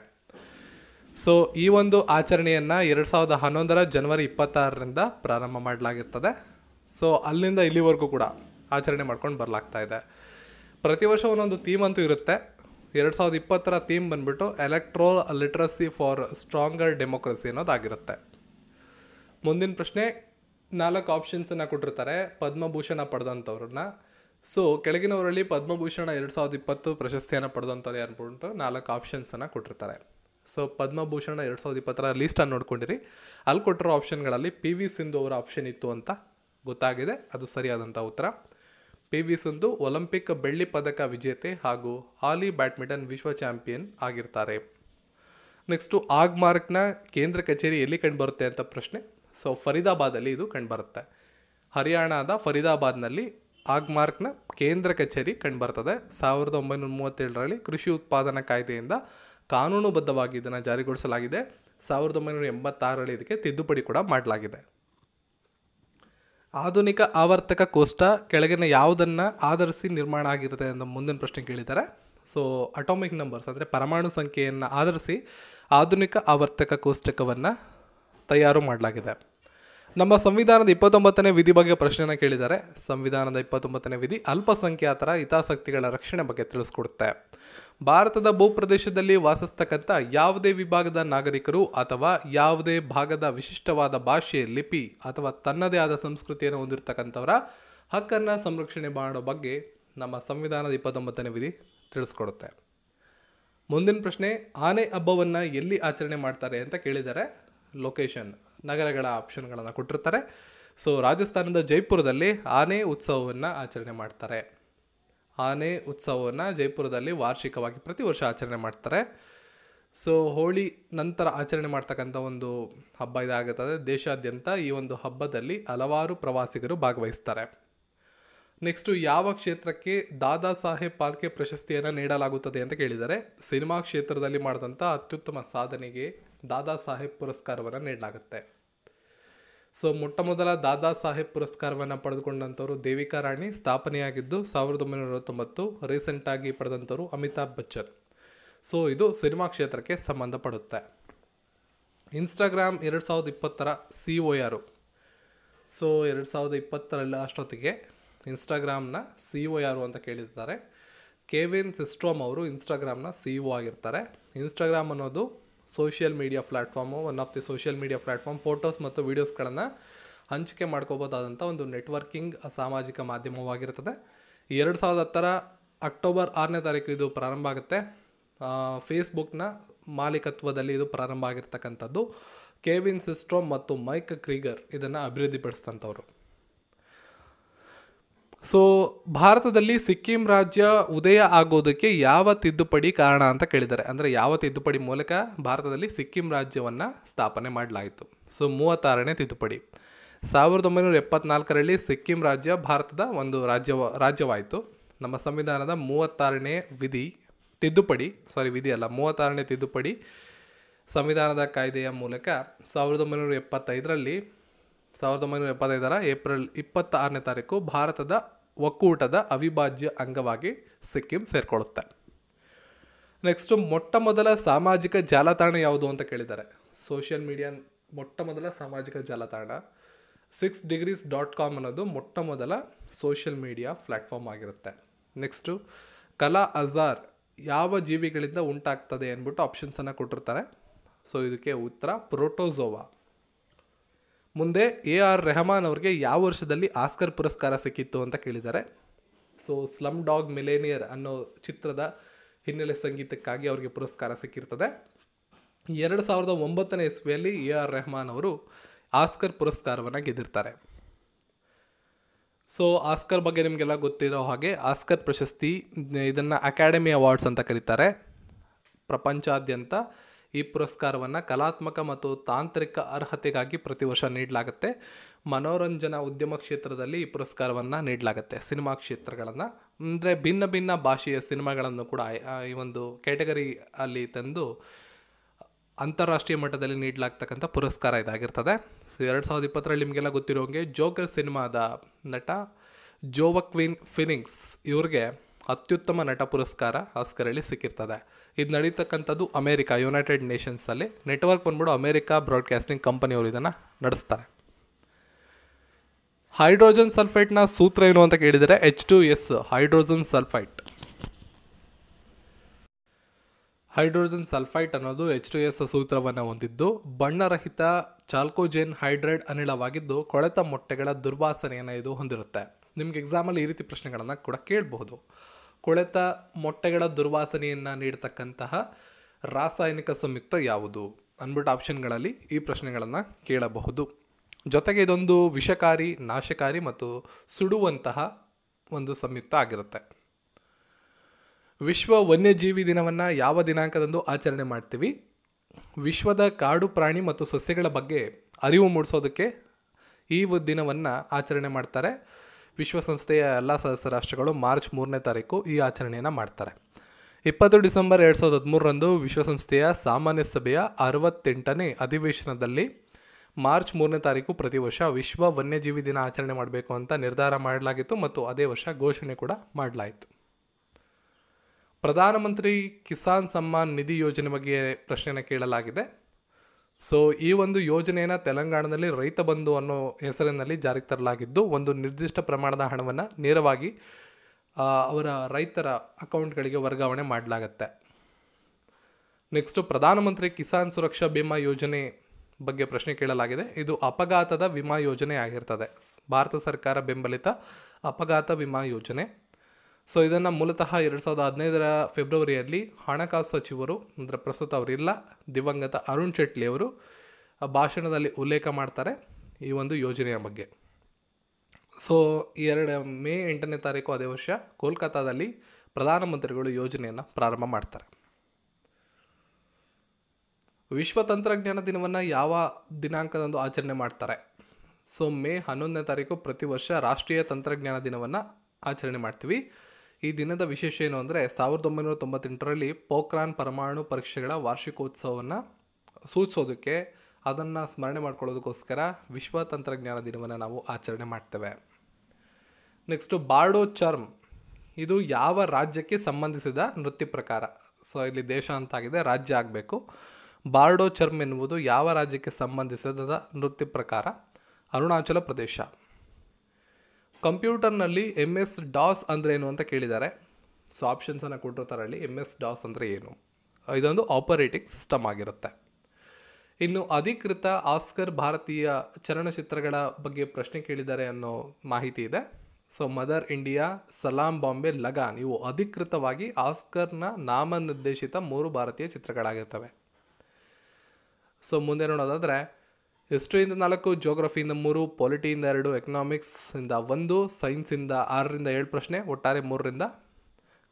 S1: ಸೊ ಈ ಒಂದು ಆಚರಣೆಯನ್ನು ಎರಡು ಸಾವಿರದ ಹನ್ನೊಂದರ ಜನವರಿ ಇಪ್ಪತ್ತಾರರಿಂದ ಪ್ರಾರಂಭ ಮಾಡಲಾಗಿರ್ತದೆ ಸೊ ಅಲ್ಲಿಂದ ಇಲ್ಲಿವರೆಗೂ ಕೂಡ ಆಚರಣೆ ಮಾಡ್ಕೊಂಡು ಬರಲಾಗ್ತಾ ಇದೆ ಪ್ರತಿ ವರ್ಷ ಒಂದೊಂದು ಥೀಮ್ ಅಂತೂ ಇರುತ್ತೆ ಎರಡು ಸಾವಿರದ ಇಪ್ಪತ್ತರ ಥೀಮ್ ಬಂದುಬಿಟ್ಟು electro literacy for stronger democracy ಅನ್ನೋದಾಗಿರುತ್ತೆ ಮುಂದಿನ ಪ್ರಶ್ನೆ ನಾಲ್ಕು ಆಪ್ಷನ್ಸನ್ನು ಕೊಟ್ಟಿರ್ತಾರೆ ಪದ್ಮಭೂಷಣ ಪಡೆದಂಥವ್ರನ್ನ ಸೊ ಕೆಳಗಿನವರಲ್ಲಿ ಪದ್ಮಭೂಷಣ ಎರಡು ಸಾವಿರದ ಇಪ್ಪತ್ತು ಪ್ರಶಸ್ತಿಯನ್ನು ಪಡೆದಂಥವ್ರು ಯಾರು ನಾಲ್ಕು ಆಪ್ಷನ್ಸನ್ನು ಕೊಟ್ಟಿರ್ತಾರೆ ಸೊ ಪದ್ಮಭೂಷಣ ಎರಡು ಸಾವಿರದ ಇಪ್ಪತ್ತರ ಲೀಸ್ಟನ್ನು ನೋಡ್ಕೊಂಡಿರಿ ಅಲ್ಲಿ ಕೊಟ್ಟಿರೋ ಆಪ್ಷನ್ಗಳಲ್ಲಿ ಪಿ ವಿ ಸಿಂಧು ಅವರ ಆಪ್ಷನ್ ಇತ್ತು ಅಂತ ಗೊತ್ತಾಗಿದೆ ಅದು ಸರಿಯಾದಂಥ ಉತ್ತರ ಪಿ ವಿ ಸಿಂಧು ಒಲಿಂಪಿಕ್ ಬೆಳ್ಳಿ ಪದಕ ವಿಜೇತೆ ಹಾಗೂ ಹಾಲಿ ಬ್ಯಾಡ್ಮಿಂಟನ್ ವಿಶ್ವ ಚಾಂಪಿಯನ್ ಆಗಿರ್ತಾರೆ ನೆಕ್ಸ್ಟು ಆಗ್ಮಾರ್ಕ್ನ ಕೇಂದ್ರ ಕಚೇರಿ ಎಲ್ಲಿ ಕಂಡುಬರುತ್ತೆ ಅಂತ ಪ್ರಶ್ನೆ ಸೊ ಫರೀದಾಬಾದಲ್ಲಿ ಇದು ಕಂಡುಬರುತ್ತೆ ಹರಿಯಾಣದ ಫರೀದಾಬಾದ್ನಲ್ಲಿ ಆಗ್ಮಾರ್ಕ್ನ ಕೇಂದ್ರ ಕಚೇರಿ ಕಂಡುಬರ್ತದೆ ಸಾವಿರದ ಒಂಬೈನೂರ ಮೂವತ್ತೇಳರಲ್ಲಿ ಕೃಷಿ ಉತ್ಪಾದನಾ ಕಾಯ್ದೆಯಿಂದ ಕಾನೂನುಬದ್ಧವಾಗಿ ಇದನ್ನು ಜಾರಿಗೊಳಿಸಲಾಗಿದೆ ಸಾವಿರದ ಒಂಬೈನೂರ ಎಂಬತ್ತಾರರಲ್ಲಿ ಇದಕ್ಕೆ ತಿದ್ದುಪಡಿ ಕೂಡ ಮಾಡಲಾಗಿದೆ ಆಧುನಿಕ ಆವರ್ತಕ ಕೋಷ್ಟ ಕೆಳಗಿನ ಯಾವುದನ್ನು ಆಧರಿಸಿ ನಿರ್ಮಾಣ ಆಗಿರುತ್ತೆ ಅಂತ ಮುಂದಿನ ಪ್ರಶ್ನೆ ಕೇಳಿದ್ದಾರೆ ಸೊ ಅಟೋಮಿಕ್ ನಂಬರ್ಸ್ ಅಂದರೆ ಪರಮಾಣು ಸಂಖ್ಯೆಯನ್ನು ಆಧರಿಸಿ ಆಧುನಿಕ ಆವರ್ತಕ ಕೋಷ್ಟಕವನ್ನು ತಯಾರು ಮಾಡಲಾಗಿದೆ ನಮ್ಮ ಸಂವಿಧಾನದ ಇಪ್ಪತ್ತೊಂಬತ್ತನೇ ವಿಧಿ ಬಗ್ಗೆ ಪ್ರಶ್ನೆಯನ್ನು ಕೇಳಿದ್ದಾರೆ ಸಂವಿಧಾನದ ಇಪ್ಪತ್ತೊಂಬತ್ತನೇ ವಿಧಿ ಅಲ್ಪಸಂಖ್ಯಾತರ ಹಿತಾಸಕ್ತಿಗಳ ರಕ್ಷಣೆ ಬಗ್ಗೆ ತಿಳಿಸ್ಕೊಡುತ್ತೆ ಭಾರತದ ಭೂಪ್ರದೇಶದಲ್ಲಿ ವಾಸಿಸ್ತಕ್ಕಂಥ ಯಾವುದೇ ವಿಭಾಗದ ನಾಗರಿಕರು ಅಥವಾ ಯಾವುದೇ ಭಾಗದ ವಿಶಿಷ್ಟವಾದ ಭಾಷೆ ಲಿಪಿ ಅಥವಾ ತನ್ನದೇ ಆದ ಸಂಸ್ಕೃತಿಯನ್ನು ಹೊಂದಿರತಕ್ಕಂಥವರ ಹಕ್ಕನ್ನು ಸಂರಕ್ಷಣೆ ಮಾಡೋ ಬಗ್ಗೆ ನಮ್ಮ ಸಂವಿಧಾನದ ಇಪ್ಪತ್ತೊಂಬತ್ತನೇ ವಿಧಿ ತಿಳಿಸ್ಕೊಡುತ್ತೆ ಮುಂದಿನ ಪ್ರಶ್ನೆ ಆನೆ ಹಬ್ಬವನ್ನು ಎಲ್ಲಿ ಆಚರಣೆ ಮಾಡ್ತಾರೆ ಅಂತ ಕೇಳಿದ್ದಾರೆ ಲೊಕೇಶನ್ ನಗರಗಳ ಆಪ್ಷನ್ಗಳನ್ನು ಕೊಟ್ಟಿರ್ತಾರೆ ಸೊ ರಾಜಸ್ಥಾನದ ಜೈಪುರದಲ್ಲಿ ಆನೆ ಉತ್ಸವವನ್ನು ಆಚರಣೆ ಮಾಡ್ತಾರೆ ಆನೆ ಉತ್ಸವವನ್ನು ಜೈಪುರದಲ್ಲಿ ವಾರ್ಷಿಕವಾಗಿ ಪ್ರತಿ ವರ್ಷ ಆಚರಣೆ ಮಾಡ್ತಾರೆ ಸೊ ಹೋಳಿ ನಂತರ ಆಚರಣೆ ಮಾಡ್ತಕ್ಕಂಥ ಒಂದು ಹಬ್ಬ ಇದಾಗುತ್ತದೆ ದೇಶಾದ್ಯಂತ ಈ ಒಂದು ಹಬ್ಬದಲ್ಲಿ ಹಲವಾರು ಪ್ರವಾಸಿಗರು ಭಾಗವಹಿಸ್ತಾರೆ ನೆಕ್ಸ್ಟು ಯಾವ ಕ್ಷೇತ್ರಕ್ಕೆ ದಾದಾ ಸಾಹೇಬ್ ಪಾಲ್ಕೆ ಪ್ರಶಸ್ತಿಯನ್ನು ನೀಡಲಾಗುತ್ತದೆ ಅಂತ ಕೇಳಿದರೆ ಸಿನಿಮಾ ಕ್ಷೇತ್ರದಲ್ಲಿ ಮಾಡಿದಂಥ ಅತ್ಯುತ್ತಮ ಸಾಧನೆಗೆ ದಾದಾ ಸಾಹೇಬ್ ಪುರಸ್ಕಾರವನ್ನು ನೀಡಲಾಗುತ್ತೆ ಸೊ ಮೊಟ್ಟ ಮೊದಲ ದಾದಾ ಸಾಹೇಬ್ ಪುರಸ್ಕಾರವನ್ನು ಪಡೆದುಕೊಂಡಂಥವರು ದೇವಿಕಾ ರಾಣಿ ಸ್ಥಾಪನೆಯಾಗಿದ್ದು ಸಾವಿರದ ಒಂಬೈನೂರ ತೊಂಬತ್ತು ರೀಸೆಂಟಾಗಿ ಪಡೆದಂಥವರು ಅಮಿತಾಬ್ ಬಚ್ಚನ್ ಸೊ ಇದು ಸಿನಿಮಾ ಕ್ಷೇತ್ರಕ್ಕೆ ಸಂಬಂಧಪಡುತ್ತೆ ಇನ್ಸ್ಟಾಗ್ರಾಮ್ ಎರಡು ಸಾವಿರದ ಇಪ್ಪತ್ತರ ಸಿ ಒ ಯಾರು ಸೊ ಎರಡು ಸಾವಿರದ ಇಪ್ಪತ್ತರಲ್ಲಿ ಅಷ್ಟೊತ್ತಿಗೆ ಇನ್ಸ್ಟಾಗ್ರಾಮ್ನ ಸಿ ಒ ಯಾರು ಅಂತ ಕೇಳಿರ್ತಾರೆ ವಿನ್ ಸಿಸ್ಟ್ರೋಮ್ ಅವರು ಇನ್ಸ್ಟಾಗ್ರಾಮ್ನ ಸಿ ಒ ಆಗಿರ್ತಾರೆ ಇನ್ಸ್ಟಾಗ್ರಾಮ್ ಅನ್ನೋದು social media platform one of the social media platform photos ಮತ್ತು ವೀಡಿಯೋಸ್ಗಳನ್ನು ಹಂಚಿಕೆ ಮಾಡ್ಕೋಬೋದಾದಂಥ ಒಂದು ನೆಟ್ವರ್ಕಿಂಗ್ ಸಾಮಾಜಿಕ ಮಾಧ್ಯಮವಾಗಿರ್ತದೆ ಎರಡು ಸಾವಿರದ ಹತ್ತರ ಅಕ್ಟೋಬರ್ ಆರನೇ ತಾರೀಕು ಇದು ಪ್ರಾರಂಭ ಆಗುತ್ತೆ ಫೇಸ್ಬುಕ್ನ ಮಾಲೀಕತ್ವದಲ್ಲಿ ಇದು ಪ್ರಾರಂಭ ಆಗಿರ್ತಕ್ಕಂಥದ್ದು ಕೆವಿನ್ ಸಿಸ್ಟ್ರೋಮ್ ಮತ್ತು ಮೈಕ್ ಕ್ರೀಗರ್ ಇದನ್ನು ಅಭಿವೃದ್ಧಿಪಡಿಸಿದಂಥವ್ರು ಸೊ ಭಾರತದಲ್ಲಿ ಸಿಕ್ಕಿಂ ರಾಜ್ಯ ಉದಯ ಆಗೋದಕ್ಕೆ ಯಾವ ತಿದ್ದುಪಡಿ ಕಾರಣ ಅಂತ ಕೇಳಿದ್ದಾರೆ ಅಂದರೆ ಯಾವ ತಿದ್ದುಪಡಿ ಮೂಲಕ ಭಾರತದಲ್ಲಿ ಸಿಕ್ಕಿಂ ರಾಜ್ಯವನ್ನು ಸ್ಥಾಪನೆ ಮಾಡಲಾಯಿತು ಸೊ ಮೂವತ್ತಾರನೇ ತಿದ್ದುಪಡಿ ಸಾವಿರದ ಒಂಬೈನೂರ ಎಪ್ಪತ್ನಾಲ್ಕರಲ್ಲಿ ಸಿಕ್ಕಿಂ ರಾಜ್ಯ ಭಾರತದ ಒಂದು ರಾಜ್ಯ ರಾಜ್ಯವಾಯಿತು ನಮ್ಮ ಸಂವಿಧಾನದ ಮೂವತ್ತಾರನೇ ವಿಧಿ ತಿದ್ದುಪಡಿ ಸಾರಿ ವಿಧಿ ಅಲ್ಲ ಮೂವತ್ತಾರನೇ ತಿದ್ದುಪಡಿ ಸಂವಿಧಾನದ ಕಾಯ್ದೆಯ ಮೂಲಕ ಸಾವಿರದ ಒಂಬೈನೂರ ಎಪ್ಪತ್ತೈದರಲ್ಲಿ ಸಾವಿರದ ಒಂಬೈನೂರ ಎಪ್ಪತ್ತೈದರ ಏಪ್ರಿಲ್ ಇಪ್ಪತ್ತಾರನೇ ತಾರೀಕು ಭಾರತದ ಒಕ್ಕೂಟದ ಅವಿಭಾಜ್ಯ ಅಂಗವಾಗಿ ಸಿಕ್ಕಿಂ ಸೇರಿಕೊಳ್ಳುತ್ತೆ ನೆಕ್ಸ್ಟು ಮೊಟ್ಟ ಮೊದಲ ಸಾಮಾಜಿಕ ಜಾಲತಾಣ ಯಾವುದು ಅಂತ ಕೇಳಿದ್ದಾರೆ ಸೋಷಿಯಲ್ ಮೀಡಿಯಾ ಮೊಟ್ಟ ಮೊದಲ ಸಾಮಾಜಿಕ ಜಾಲತಾಣ ಸಿಕ್ಸ್ ಡಿಗ್ರೀಸ್ ಡಾಟ್ ಕಾಮ್ ಅನ್ನೋದು ಮೊಟ್ಟ ಮೊದಲ ಸೋಷಿಯಲ್ ಮೀಡಿಯಾ ಪ್ಲಾಟ್ಫಾರ್ಮ್ ಆಗಿರುತ್ತೆ ನೆಕ್ಸ್ಟು ಕಲಾ ಅಜಾರ್ ಯಾವ ಜೀವಿಗಳಿಂದ ಉಂಟಾಗ್ತದೆ ಅಂದ್ಬಿಟ್ಟು ಆಪ್ಷನ್ಸನ್ನು ಕೊಟ್ಟಿರ್ತಾರೆ ಸೊ ಇದಕ್ಕೆ ಉತ್ತರ ಪ್ರೋಟೋಸೋವಾ ಮುಂದೆ ಎ ಆರ್ ರೆಹಮಾನ್ ಅವ್ರಿಗೆ ಯಾವ ವರ್ಷದಲ್ಲಿ ಆಸ್ಕರ್ ಪುರಸ್ಕಾರ ಸಿಕ್ಕಿತ್ತು ಅಂತ ಕೇಳಿದ್ದಾರೆ ಸೊ ಸ್ಲಮ್ ಡಾಗ್ ಮಿಲೇನಿಯರ್ ಅನ್ನೋ ಚಿತ್ರದ ಹಿನ್ನೆಲೆ ಸಂಗೀತಕ್ಕಾಗಿ ಅವರಿಗೆ ಪುರಸ್ಕಾರ ಸಿಕ್ಕಿರ್ತದೆ ಎರಡು ಸಾವಿರದ ಒಂಬತ್ತನೇ ಇಸ್ವಿಯಲ್ಲಿ ಎ ಆರ್ ರೆಹಮಾನ್ ಅವರು ಆಸ್ಕರ್ ಪುರಸ್ಕಾರವನ್ನು ಗೆದ್ದಿರ್ತಾರೆ ಸೊ ಆಸ್ಕರ್ ಬಗ್ಗೆ ನಿಮಗೆಲ್ಲ ಗೊತ್ತಿರೋ ಹಾಗೆ ಆಸ್ಕರ್ ಪ್ರಶಸ್ತಿ ಇದನ್ನು ಅಕಾಡೆಮಿ ಅವಾರ್ಡ್ಸ್ ಅಂತ ಕರೀತಾರೆ ಪ್ರಪಂಚಾದ್ಯಂತ ಈ ಪುರಸ್ಕಾರವನ್ನು ಕಲಾತ್ಮಕ ಮತ್ತು ತಾಂತ್ರಿಕ ಅರ್ಹತೆಗಾಗಿ ಪ್ರತಿ ವರ್ಷ ನೀಡಲಾಗುತ್ತೆ ಮನೋರಂಜನಾ ಉದ್ಯಮ ಕ್ಷೇತ್ರದಲ್ಲಿ ಈ ಪುರಸ್ಕಾರವನ್ನು ನೀಡಲಾಗುತ್ತೆ ಸಿನಿಮಾ ಕ್ಷೇತ್ರಗಳನ್ನು ಅಂದರೆ ಭಿನ್ನ ಭಿನ್ನ ಭಾಷೆಯ ಸಿನಿಮಾಗಳನ್ನು ಕೂಡ ಈ ಒಂದು ಕ್ಯಾಟಗರಿ ಅಲ್ಲಿ ತಂದು ಅಂತಾರಾಷ್ಟ್ರೀಯ ಮಟ್ಟದಲ್ಲಿ ನೀಡಲಾಗ್ತಕ್ಕಂಥ ಪುರಸ್ಕಾರ ಇದಾಗಿರ್ತದೆ ಎರಡು ಸಾವಿರದ ಇಪ್ಪತ್ತರಲ್ಲಿ ನಿಮಗೆಲ್ಲ ಗೊತ್ತಿರೋಂಗೆ ಜೋಕರ್ ಸಿನಿಮಾದ ನಟ ಜೋವಕ್ವಿನ್ ಫಿನಿಂಗ್ಸ್ ಇವ್ರಿಗೆ ಅತ್ಯುತ್ತಮ ನಟ ಪುರಸ್ಕಾರ ಆಸ್ಕರಲ್ಲಿ ಸಿಕ್ಕಿರ್ತದೆ ಇದು ನಡೀತಕ್ಕಂಥದ್ದು ಅಮೇರಿಕಾ ಯುನೈಟೆಡ್ ನೇಷನ್ಸಲ್ಲಿ ನೆಟ್ವರ್ಕ್ ಬಂದ್ಬಿಟ್ಟು ಅಮೇರಿಕಾ ಬ್ರಾಡ್ಕಾಸ್ಟಿಂಗ್ ಕಂಪನಿಯವರು ಇದನ್ನು ನಡೆಸ್ತಾರೆ ಹೈಡ್ರೋಜನ್ ಸಲ್ಫೈಟ್ನ ಸೂತ್ರ ಏನು ಅಂತ ಕೇಳಿದರೆ H two S hydrogen sulphite hydrogen sulphite ಅನ್ನೋದು ಎಚ್ ಟು ಎಸ್ ಸೂತ್ರವನ್ನು ಹೊಂದಿದ್ದು ಬಣ್ಣರಹಿತ ಚಾಲ್ಕೋಜೆನ್ ಹೈಡ್ರೈಡ್ ಅನಿಲವಾಗಿದ್ದು ಕೊಳೆತ ಮೊಟ್ಟೆಗಳ ದುರ್ವಾಸನೆಯನ್ನು ಇದು ಹೊಂದಿರುತ್ತೆ ನಿಮ್ಗೆ ಎಕ್ಸಾಮಲ್ಲಿ ಈ ರೀತಿ ಪ್ರಶ್ನೆಗಳನ್ನು ಕೂಡ ಕೇಳಬಹುದು ಕೊಳೆತ ಮೊಟ್ಟೆಗಳ ದುರ್ವಾಸನೆಯನ್ನು ನೀಡ್ತಕ್ಕಂತಹ ರಾಸಾಯನಿಕ ಸಂಯುಕ್ತ ಯಾವುದು ಅಂದ್ಬಿಟ್ಟು ಆಪ್ಷನ್ಗಳಲ್ಲಿ ಈ ಪ್ರಶ್ನೆಗಳನ್ನು ಕೇಳಬಹುದು ಜೊತೆಗೆ ಇದೊಂದು ವಿಷಕಾರಿ ನಾಶಕಾರಿ ಮತ್ತು ಸುಡುವಂತಹ ಒಂದು ಸಂಯುಕ್ತ ಆಗಿರುತ್ತೆ ವಿಶ್ವ ವನ್ಯಜೀವಿ ದಿನವನ್ನು ಯಾವ ದಿನಾಂಕದಂದು ಆಚರಣೆ ಮಾಡ್ತೀವಿ ವಿಶ್ವದ ಕಾಡು ಪ್ರಾಣಿ ಮತ್ತು ಸಸ್ಯಗಳ ಬಗ್ಗೆ ಅರಿವು ಮೂಡಿಸೋದಕ್ಕೆ ಈ ದಿನವನ್ನು ಆಚರಣೆ ಮಾಡ್ತಾರೆ ವಿಶ್ವಸಂಸ್ಥೆಯ ಎಲ್ಲ ಸದಸ್ಯ ರಾಷ್ಟ್ರಗಳು ಮಾರ್ಚ್ ಮೂರನೇ ತಾರೀಕು ಈ ಆಚರಣೆಯನ್ನು ಮಾಡ್ತಾರೆ ಇಪ್ಪತ್ತು ಡಿಸೆಂಬರ್ ಎರಡು ಸಾವಿರದ ಹದಿಮೂರರಂದು ವಿಶ್ವಸಂಸ್ಥೆಯ ಸಾಮಾನ್ಯ ಸಭೆಯ ಅರವತ್ತೆಂಟನೇ ಅಧಿವೇಶನದಲ್ಲಿ ಮಾರ್ಚ್ ಮೂರನೇ ತಾರೀಕು ಪ್ರತಿ ವರ್ಷ ವಿಶ್ವ ವನ್ಯಜೀವಿ ದಿನ ಆಚರಣೆ ಮಾಡಬೇಕು ಅಂತ ನಿರ್ಧಾರ ಮಾಡಲಾಗಿತ್ತು ಮತ್ತು ಅದೇ ವರ್ಷ ಘೋಷಣೆ ಕೂಡ ಮಾಡಲಾಯಿತು ಪ್ರಧಾನಮಂತ್ರಿ ಕಿಸಾನ್ ಸಮ್ಮಾನ್ ನಿಧಿ ಯೋಜನೆ ಬಗ್ಗೆ ಪ್ರಶ್ನೆಯನ್ನು ಕೇಳಲಾಗಿದೆ ಸೊ ಈ ಒಂದು ಯೋಜನೆಯನ್ನು ತೆಲಂಗಾಣದಲ್ಲಿ ರೈತ ಬಂಧು ಅನ್ನೋ ಹೆಸರಿನಲ್ಲಿ ಜಾರಿಗೆ ತರಲಾಗಿದ್ದು ಒಂದು ನಿರ್ದಿಷ್ಟ ಪ್ರಮಾಣದ ಹಣವನ್ನು ನೇರವಾಗಿ ಅವರ ರೈತರ ಅಕೌಂಟ್ಗಳಿಗೆ ವರ್ಗಾವಣೆ ಮಾಡಲಾಗತ್ತೆ ನೆಕ್ಸ್ಟು ಪ್ರಧಾನಮಂತ್ರಿ ಕಿಸಾನ್ ಸುರಕ್ಷಾ ಬಿಮಾ ಯೋಜನೆ ಬಗ್ಗೆ ಪ್ರಶ್ನೆ ಕೇಳಲಾಗಿದೆ ಇದು ಅಪಘಾತದ ವಿಮಾ ಯೋಜನೆ ಆಗಿರ್ತದೆ ಭಾರತ ಸರ್ಕಾರ ಬೆಂಬಲಿತ ಅಪಘಾತ ವಿಮಾ ಯೋಜನೆ ಸೊ ಇದನ್ನು ಮೂಲತಃ ಎರಡು ಸಾವಿರದ ಹದಿನೈದರ ಫೆಬ್ರವರಿಯಲ್ಲಿ ಹಣಕಾಸು ಸಚಿವರು ಅಂದರೆ ಪ್ರಸ್ತುತ ಅವರಿಲ್ಲ ದಿವಂಗತ ಅರುಣ್ ಜೇಟ್ಲಿ ಅವರು ಭಾಷಣದಲ್ಲಿ ಉಲ್ಲೇಖ ಮಾಡ್ತಾರೆ ಈ ಒಂದು ಯೋಜನೆಯ ಬಗ್ಗೆ ಸೊ ಎರಡು ಮೇ ಎಂಟನೇ ತಾರೀಕು ಅದೇ ವರ್ಷ ಕೋಲ್ಕತ್ತಾದಲ್ಲಿ ಪ್ರಧಾನಮಂತ್ರಿಗಳು ಯೋಜನೆಯನ್ನು ಪ್ರಾರಂಭ ಮಾಡ್ತಾರೆ ವಿಶ್ವ ತಂತ್ರಜ್ಞಾನ ದಿನವನ್ನು ಯಾವ ದಿನಾಂಕದಂದು ಆಚರಣೆ ಮಾಡ್ತಾರೆ ಸೊ ಮೇ ಹನ್ನೊಂದನೇ ತಾರೀಕು ಪ್ರತಿ ವರ್ಷ ರಾಷ್ಟ್ರೀಯ ತಂತ್ರಜ್ಞಾನ ದಿನವನ್ನು ಆಚರಣೆ ಮಾಡ್ತೀವಿ ಈ ದಿನದ ವಿಶೇಷ ಏನು ಅಂದರೆ ಸಾವಿರದ ಒಂಬೈನೂರ ತೊಂಬತ್ತೆಂಟರಲ್ಲಿ ಪೋಖ್ರಾನ್ ಪರಮಾಣು ಪರೀಕ್ಷೆಗಳ ವಾರ್ಷಿಕೋತ್ಸವವನ್ನು ಸೂಚಿಸೋದಕ್ಕೆ ಅದನ್ನು ಸ್ಮರಣೆ ಮಾಡ್ಕೊಳ್ಳೋದಕ್ಕೋಸ್ಕರ ವಿಶ್ವ ತಂತ್ರಜ್ಞಾನ ದಿನವನ್ನು ನಾವು ಆಚರಣೆ ಮಾಡ್ತೇವೆ ನೆಕ್ಸ್ಟು ಬಾರ್ಡೋ ಚರ್ಮ್ ಇದು ಯಾವ ರಾಜ್ಯಕ್ಕೆ ಸಂಬಂಧಿಸಿದ ನೃತ್ಯ ಪ್ರಕಾರ ಸೊ ಇಲ್ಲಿ ದೇಶ ಅಂತಾಗಿದೆ ರಾಜ್ಯ ಆಗಬೇಕು ಬಾರ್ಡೋ ಚರ್ಮ್ ಎನ್ನುವುದು ಯಾವ ರಾಜ್ಯಕ್ಕೆ ಸಂಬಂಧಿಸಿದ ನೃತ್ಯ ಪ್ರಕಾರ ಅರುಣಾಚಲ ಪ್ರದೇಶ ಕಂಪ್ಯೂಟರ್ನಲ್ಲಿ ಎಮ್ ಎಸ್ ಡಾಸ್ ಅಂದ್ರೆ ಏನು ಅಂತ ಕೇಳಿದ್ದಾರೆ ಸೊ ಆಪ್ಷನ್ಸನ್ನು ಕೊಟ್ಟಿರ್ತಾರೆ ಅಲ್ಲಿ ಎಮ್ ಎಸ್ ಡಾಸ್ ಅಂದರೆ ಏನು ಇದೊಂದು ಆಪರೇಟಿಂಗ್ ಸಿಸ್ಟಮ್ ಆಗಿರುತ್ತೆ ಇನ್ನು ಅಧಿಕೃತ ಆಸ್ಕರ್ ಭಾರತೀಯ ಚಲನಚಿತ್ರಗಳ ಬಗ್ಗೆ ಪ್ರಶ್ನೆ ಕೇಳಿದ್ದಾರೆ ಅನ್ನೋ ಮಾಹಿತಿ ಇದೆ so Mother India Salaam Bombay Lagaan ಇವು ಅಧಿಕೃತವಾಗಿ ಆಸ್ಕರ್ನ ನಾಮನಿರ್ದೇಶಿತ ಮೂರು ಭಾರತೀಯ ಚಿತ್ರಗಳಾಗಿರ್ತವೆ ಸೊ ಮುಂದೆ ನೋಡೋದಾದರೆ ಹಿಸ್ಟ್ರಿಯಿಂದ ನಾಲ್ಕು ಜೋಗ್ರಫಿಯಿಂದ ಮೂರು ಪಾಲಿಟಿಯಿಂದ ಎರಡು ಎಕನಾಮಿಕ್ಸಿಂದ ಒಂದು ಸೈನ್ಸಿಂದ ಆರರಿಂದ ಏಳು ಪ್ರಶ್ನೆ ಒಟ್ಟಾರೆ ಮೂರರಿಂದ